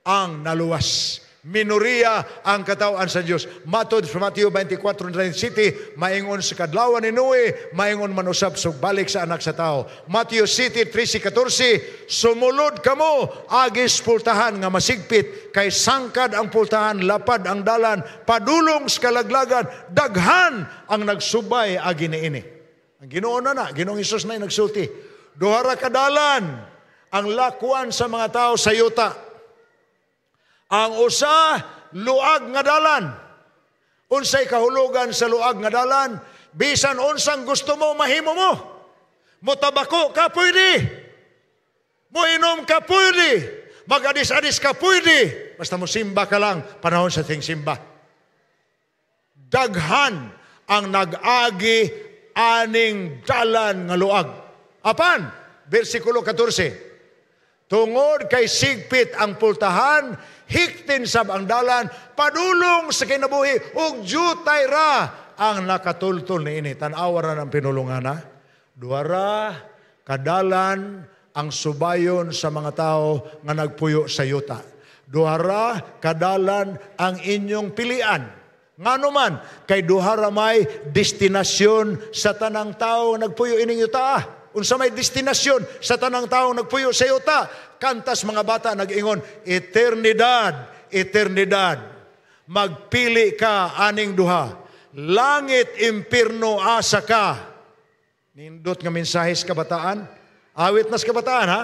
ang naluwas. Minoriya ang katawan sa Dios. Matod sa Mateo 24:9 City, maingon sa kadlawan ni Noe, maingon man usab so balik sa anak sa tao. Matthew City 3:14, sumulod kamo agis pultahan nga masigpit kay sangkad ang pultahan, lapad ang dalan, padulong sa kalaglagan, daghan ang nagsubay agi niini. Ang Ginoo na na, Ginoong Hesus na nagsulti duhara kadalan ang lakuan sa mga tao sa yuta. Ang usa luag nga dalan. Unsay kahulugan sa luag nga dalan? Bisan unsang gusto mo mahimo mo. Mutabako ka pwede. Muinom ka pwede. Magadis-adis ka pwede. Basta mo simba ka lang panahon sa ting simba. Daghan ang nag-agi aning dalan nga luag Apan, versikulo 14, Tungod kay sigpit ang pultahan, hiktin sab ang dalan, padulong sa kinabuhi, ug jutay ra ang nakatultol ni ini. Tanawar na ng pinulungan na. Duara, kadalan, ang subayon sa mga tao nga nagpuyo sa yuta. Duhara, kadalan ang inyong pilian. Ngano man, kay duhara may destinasyon sa tanang tao nagpuyo ining yuta unsa may destinasyon sa tanang taong nagpuyo sa yuta. Kantas mga bata nag-ingon, eternidad, eternidad. Magpili ka aning duha. Langit impirno asa ka. Nindot nga mensahe sa kabataan. Awit nas kabataan ha.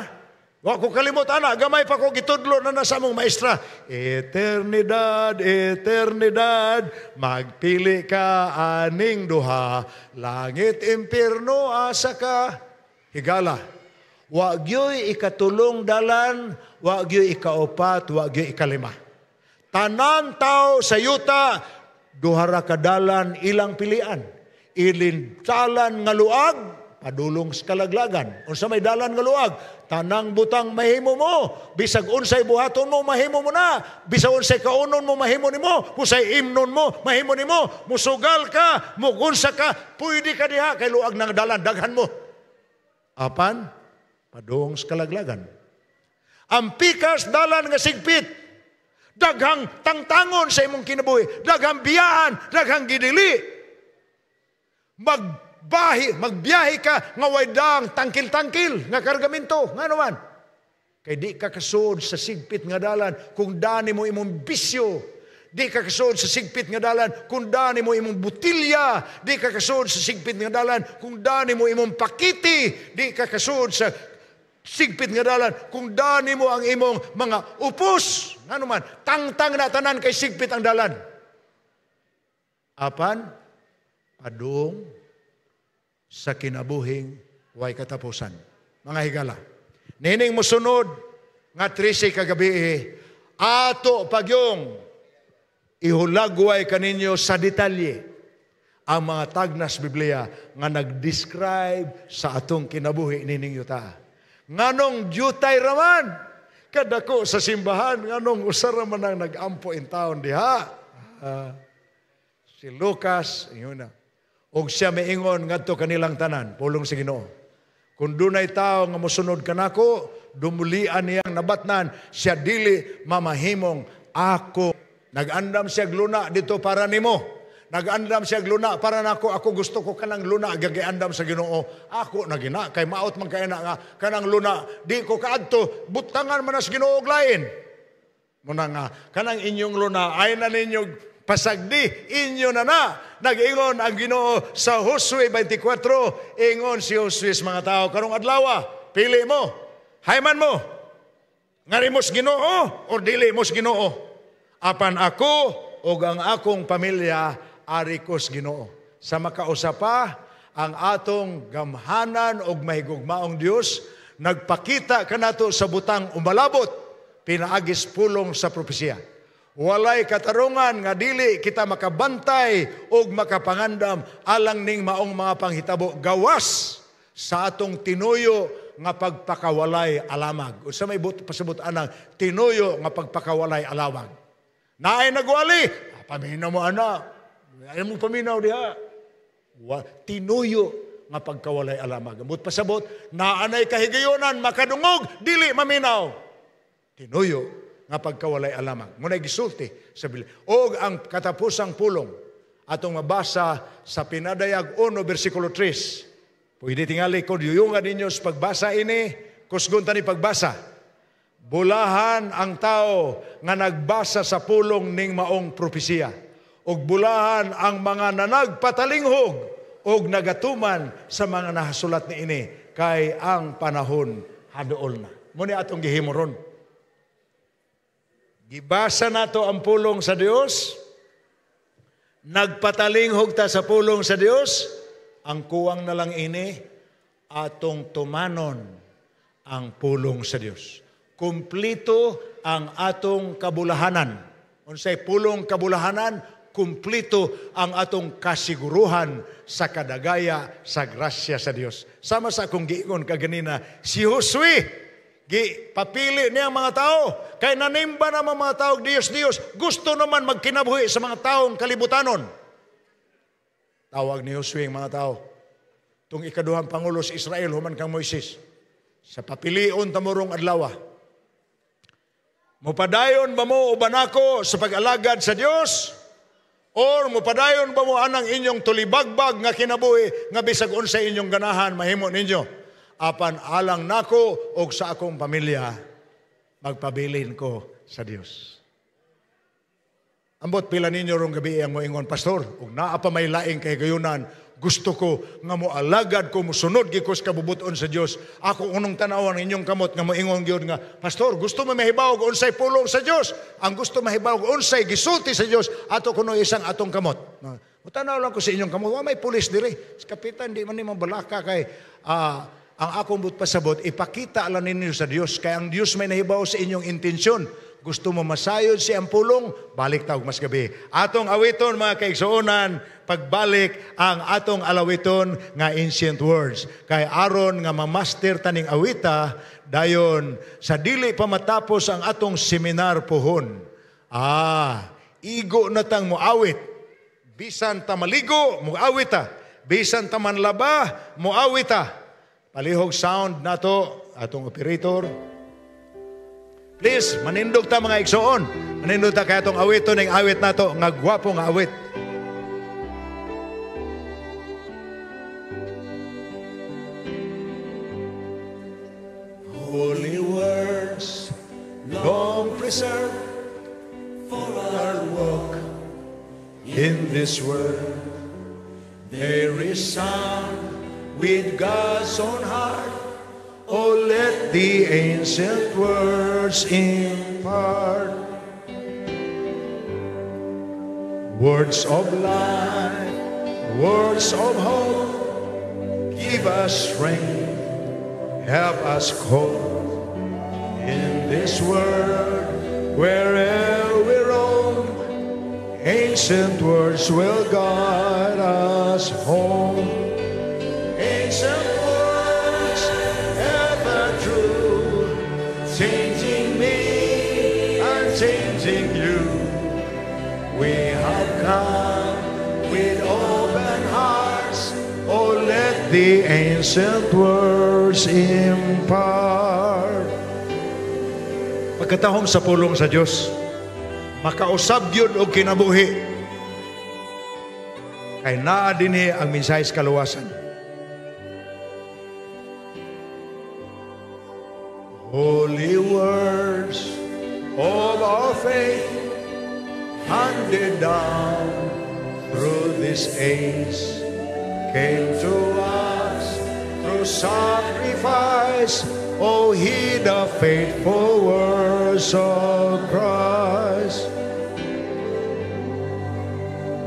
Wa ko kalimot ana, gamay pa ko gitudlo na nasa mong maestra. Eternidad, eternidad, magpili ka aning duha, langit impierno asa ka. Higala. Wagyo'y ikatulong dalan, wagyo'y ikaupat, wagyo'y ikalima. Tanan tao sa yuta, duhara kadalan ilang pilian. Ilintalan nga luag, padulong sa kalaglagan. Unsa may dalan nga luag, tanang butang mahimo mo, bisag unsay buhaton mo mahimo mo na, bisag unsay kaunon mo mahimo nimo, kusay imnon mo mahimo nimo, musugal ka, mugunsa ka, pwede ka diha kay luag nang dalan daghan mo. Apan, padong skalaglagan. Ang pikas dalan nga sigpit, daghang tangtangon sa imong kinabuhi, daghang biyahan, daghang gidili. Magbahi, magbiyahe ka nga waydang tangkil-tangkil nga kargamento, nga naman. Kay di ka kasood sa sigpit nga dalan kung dani mo imong bisyo Di ka kasood sa sigpit nga dalan kung dani mo imong butilya. Di ka kasood sa sigpit nga dalan kung dani mo imong pakiti. Di ka kasood sa sigpit nga dalan kung dani mo ang imong mga upos ngano man tangtang na tanan kay sigpit ang dalan apan padung sa kinabuhing way katapusan mga higala nining mosunod nga 13 kagabi ato pagyong ihulagway kaninyo sa detalye ang mga tagnas Biblia nga nag-describe sa atong kinabuhi nining yuta. Nganong jutay raman kadako sa simbahan nganong usa ra man nag-ampo in town diha. Uh, si Lucas yun na. Og siya nga to kanilang tanan pulong si Ginoo. Kung dunay tao nga mosunod kanako, dumulian niyang nabatnan siya dili mamahimong ako Nagandam siya luna dito para nimo. Nagandam siya luna para nako ako gusto ko kanang luna gagiandam sa Ginoo. Ako nagina kay maot man kay nga kanang luna di ko kaadto butangan man sa Ginoo og lain. Muna nga kanang inyong luna ay na ninyo pasagdi inyo na na. Nag-ingon ang Ginoo sa Josue 24, ingon si Josue mga tao karong adlaw, ah, pili mo, hayman mo. Ngarimos Ginoo or dili mos Ginoo. Apan ako o ang akong pamilya, arikos ginoo. Sa makausa pa, ang atong gamhanan o mahigugmaong Diyos, nagpakita kanato sa butang umalabot, pinaagis pulong sa propesya. Walay katarungan nga dili kita makabantay o makapangandam alang ning maong mga panghitabo gawas sa atong tinuyo nga pagpakawalay alamag. O sa may pasabot anang tinuyo nga pagpakawalay alamag. Naay nagwali. Paminaw mo anak. Ayaw mo paminaw diha. Wa, tinuyo nga pagkawalay alamag. Amot pasabot, naanay kahigayonan, makadungog, dili maminaw. Tinuyo nga pagkawalay alamag. Muna gisulti sa bili. Og ang katapusang pulong, atong mabasa sa pinadayag 1, versikulo 3. Pwede tingali ko, yuyungan ninyo sa pagbasa ini, kusgunta ni pagbasa. Bulahan ang tao nga nagbasa sa pulong ning maong propesiya. Ug bulahan ang mga nanagpatalinghog ug nagatuman sa mga nahasulat ni ini kay ang panahon haduol na. Muni atong gihimoron Gibasa nato ang pulong sa Dios. Nagpatalinghog ta sa pulong sa Dios. Ang kuwang na lang ini atong tumanon ang pulong sa Dios kumplito ang atong kabulahanan. Unsay pulong kabulahanan, kumplito ang atong kasiguruhan sa kadagaya sa grasya sa Dios. Sama sa akong giingon kaganina, si Josue gi papili niya ang mga tao kay nanimba na mga tao Dios Dios gusto naman magkinabuhi sa mga taong kalibutanon. Tawag ni Josue ang mga tao. Tung ikaduhang pangulo sa Israel human kang Moises sa papilion tamurong adlaw Mupadayon ba mo o banako sa pag-alagad sa Dios? Or mupadayon ba mo anang inyong tulibagbag nga kinabuhi nga bisag unsay inyong ganahan mahimo ninyo? Apan alang nako og sa akong pamilya magpabilin ko sa Dios. Ambot pila ninyo rong gabi ang moingon pastor, ug naa pa may laing kay gayunan gusto ko nga mo alagad ko musunod gikos kabubuton sa Dios. Ako unong tanawon inyong kamot nga moingon gyud nga pastor gusto mo mahibaw og unsay pulong sa Dios. Ang gusto mahibaw og unsay gisulti sa Dios ato kuno isang atong kamot. Mutanaw lang ko sa inyong kamot wa may pulis diri. Si kapitan di man ni mabalaka kay uh, ang akong butpasabot ipakita lang ninyo sa Dios kay ang Dios may nahibaw sa inyong intensyon gusto mo masayod si Ampulong, balik tawag mas gabi. Atong awiton mga kaigsuonan, pagbalik ang atong alawiton nga ancient words. Kay aron nga mamaster taning awita, dayon sa dili pa matapos ang atong seminar puhon. Ah, igo na tang moawit. Bisan ta maligo, moawit Bisan ta manlaba, moawit Palihog sound nato to, atong operator. Please, manindog ta mga igsoon. Manindog ta kaya itong awiton, ng awit nato, nga gwapo nga awit. Holy words, long preserved for our walk in this world. They resound with God's own heart Oh, let the ancient words impart words of life, words of hope. Give us strength, help us cope in this world wherever we roam. Ancient words will guide us home. We have come with open hearts. Oh, let the ancient words impart. Pagkatahom sa pulong sa Dios, makausab yun o kinabuhi. Kay naa dinhi eh ang mensahe sa kaluwasan. Holy words of our faith handed down through this age came to us through sacrifice. Oh, he the faithful words of Christ.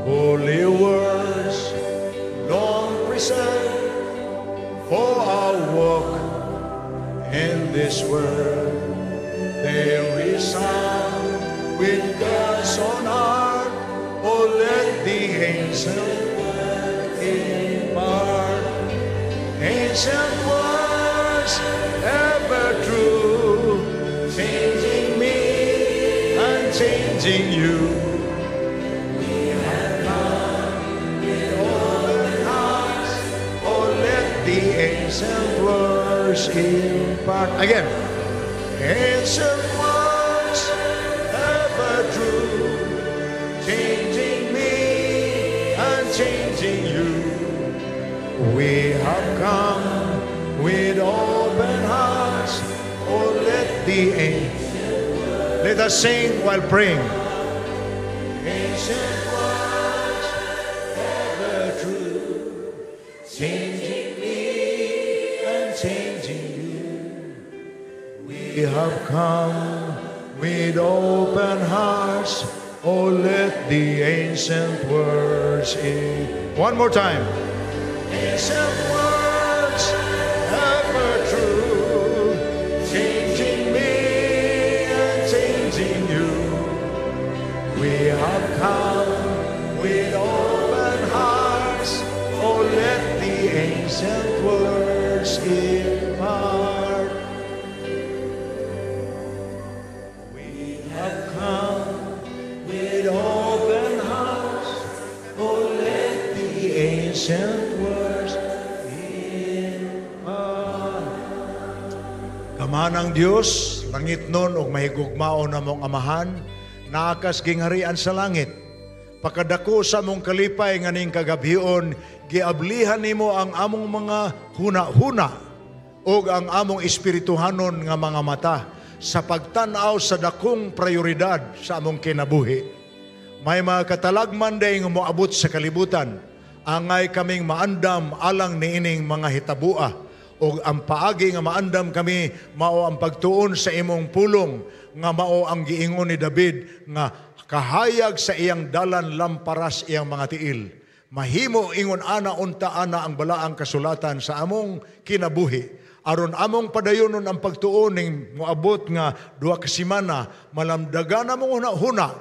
Holy words, long present for our walk in this world. They resound with gush on heart, oh let the angel impart. Ancient words ever true, changing me and changing you. We have come with all open hearts, oh let the ancient words impart. Again, ancient come with open hearts. Oh, let the angel let us sing while praying. Ancient words, ever true, changing me and changing you. We have come with open hearts. Oh, let the ancient words in. One more time. Ancient words. Amanang Dios, langit nun o mahigugmao na mong amahan, naakas gingharian sa langit. Pagkadako sa mong kalipay nganing kagabion, giablihan nimo ang among mga huna-huna o ang among espirituhanon nga mga mata sa pagtanaw sa dakong prioridad sa among kinabuhi. May mga katalagman day nga moabot sa kalibutan, angay kaming maandam alang niining mga hitabua o ang paagi nga maandam kami mao ang pagtuon sa imong pulong nga mao ang giingon ni David nga kahayag sa iyang dalan lamparas iyang mga tiil mahimo ingon ana unta ana ang balaang kasulatan sa among kinabuhi aron among padayonon ang pagtuon ning moabot nga duha ka semana malamdagan among huna-huna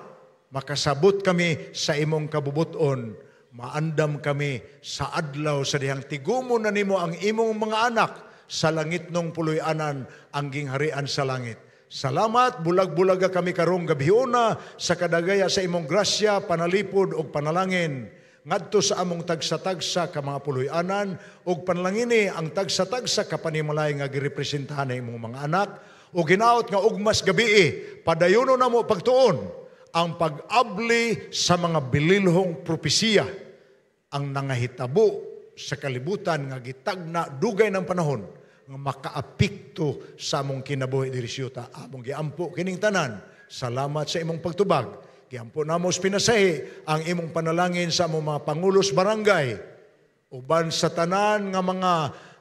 makasabot kami sa imong kabubuton maandam kami sa adlaw sa dihang tigumo na nimo ang imong mga anak sa langit nung puloy-anan ang gingharian sa langit. Salamat, bulag-bulaga kami karong gabiuna sa kadagaya sa imong grasya, panalipod o panalangin. Ngadto sa among tagsa-tagsa ka mga puloy-anan ug panlangini ang tagsa-tagsa ka panimalay nga girepresentahan na imong mga anak o ginaot nga ugmas gabii padayono na mo pagtuon ang pag-abli sa mga bililhong propesiya ang nangahitabo sa kalibutan nga gitagna dugay ng panahon nga makaapikto sa among kinabuhi diri siyuta among giampo kining tanan salamat sa imong pagtubag giampo namo pinasahi ang imong panalangin sa among mga pangulos barangay uban sa tanan nga mga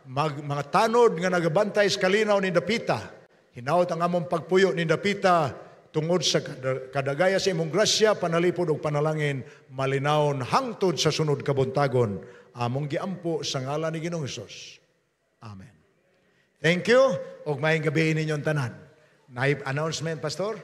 mag, mga tanod nga nagabantay sa kalinaw ni dapita hinawot ang among pagpuyo ni dapita tungod sa kadagaya sa imong grasya, panalipod og panalangin, malinaon hangtod sa sunod kabuntagon. Among giampo sa ngalan ni Ginoong Hesus. Amen. Thank you. Og maayong gabi ninyon tanan. Naib announcement, Pastor?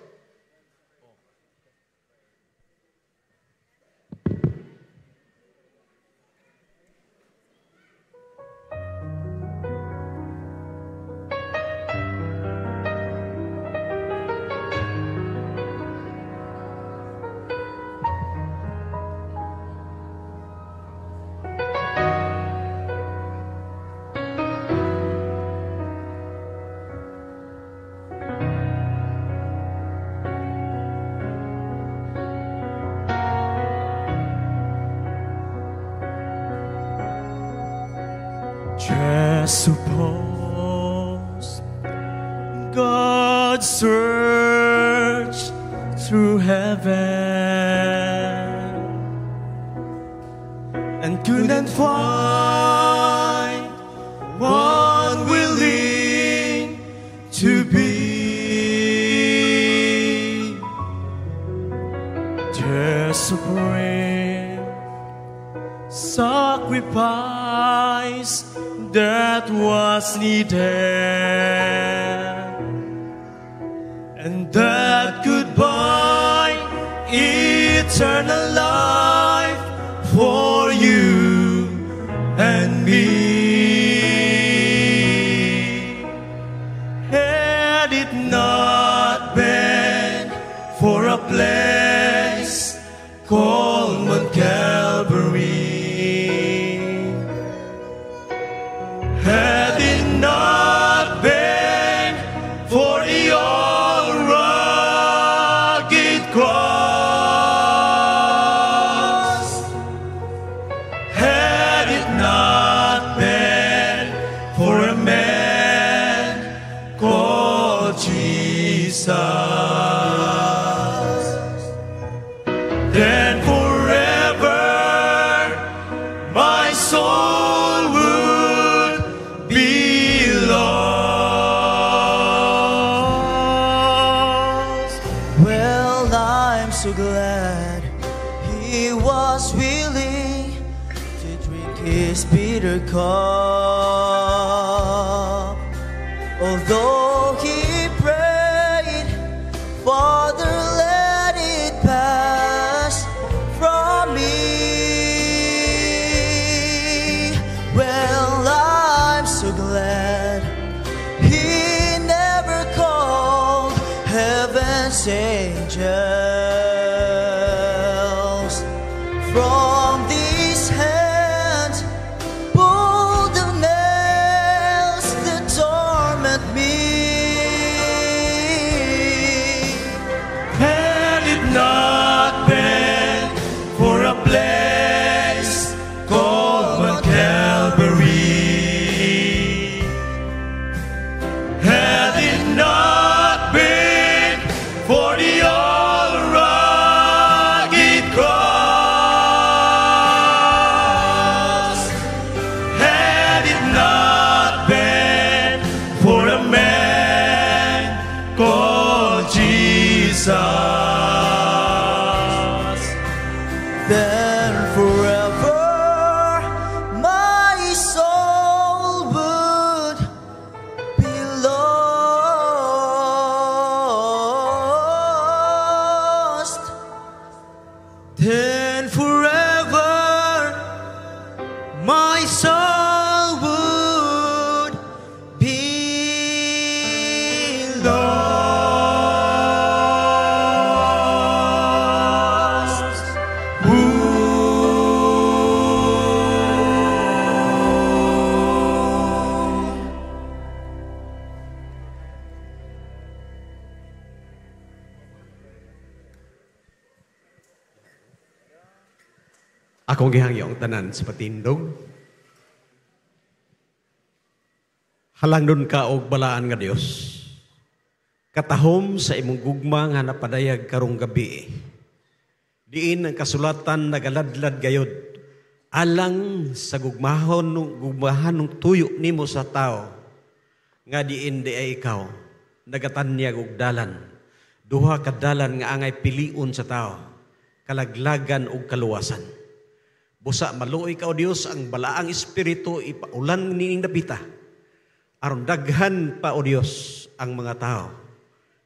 tanan sa patindog. Halangdon ka og balaan nga Dios. Katahom sa imong gugma nga napadayag karong gabi. Diin ang kasulatan nagaladlad gayod alang sa gugmahon nung gugmahan nung tuyo nimo sa tao nga diin di ay ikaw nagatanyag og dalan duha ka dalan nga angay pilion sa tao kalaglagan og kaluwasan Busa maluoy ka o Dios ang balaang espiritu ipaulan nining nabita. Aron daghan pa o Dios ang mga tao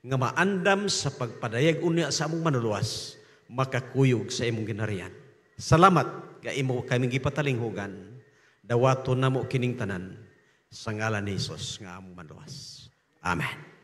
nga maandam sa pagpadayag unya sa among manuluwas makakuyog sa imong ginarian. Salamat ka imo kaming gipatalinghugan dawato namo kining tanan sa ngalan ni Hesus nga among manluwas. Amen.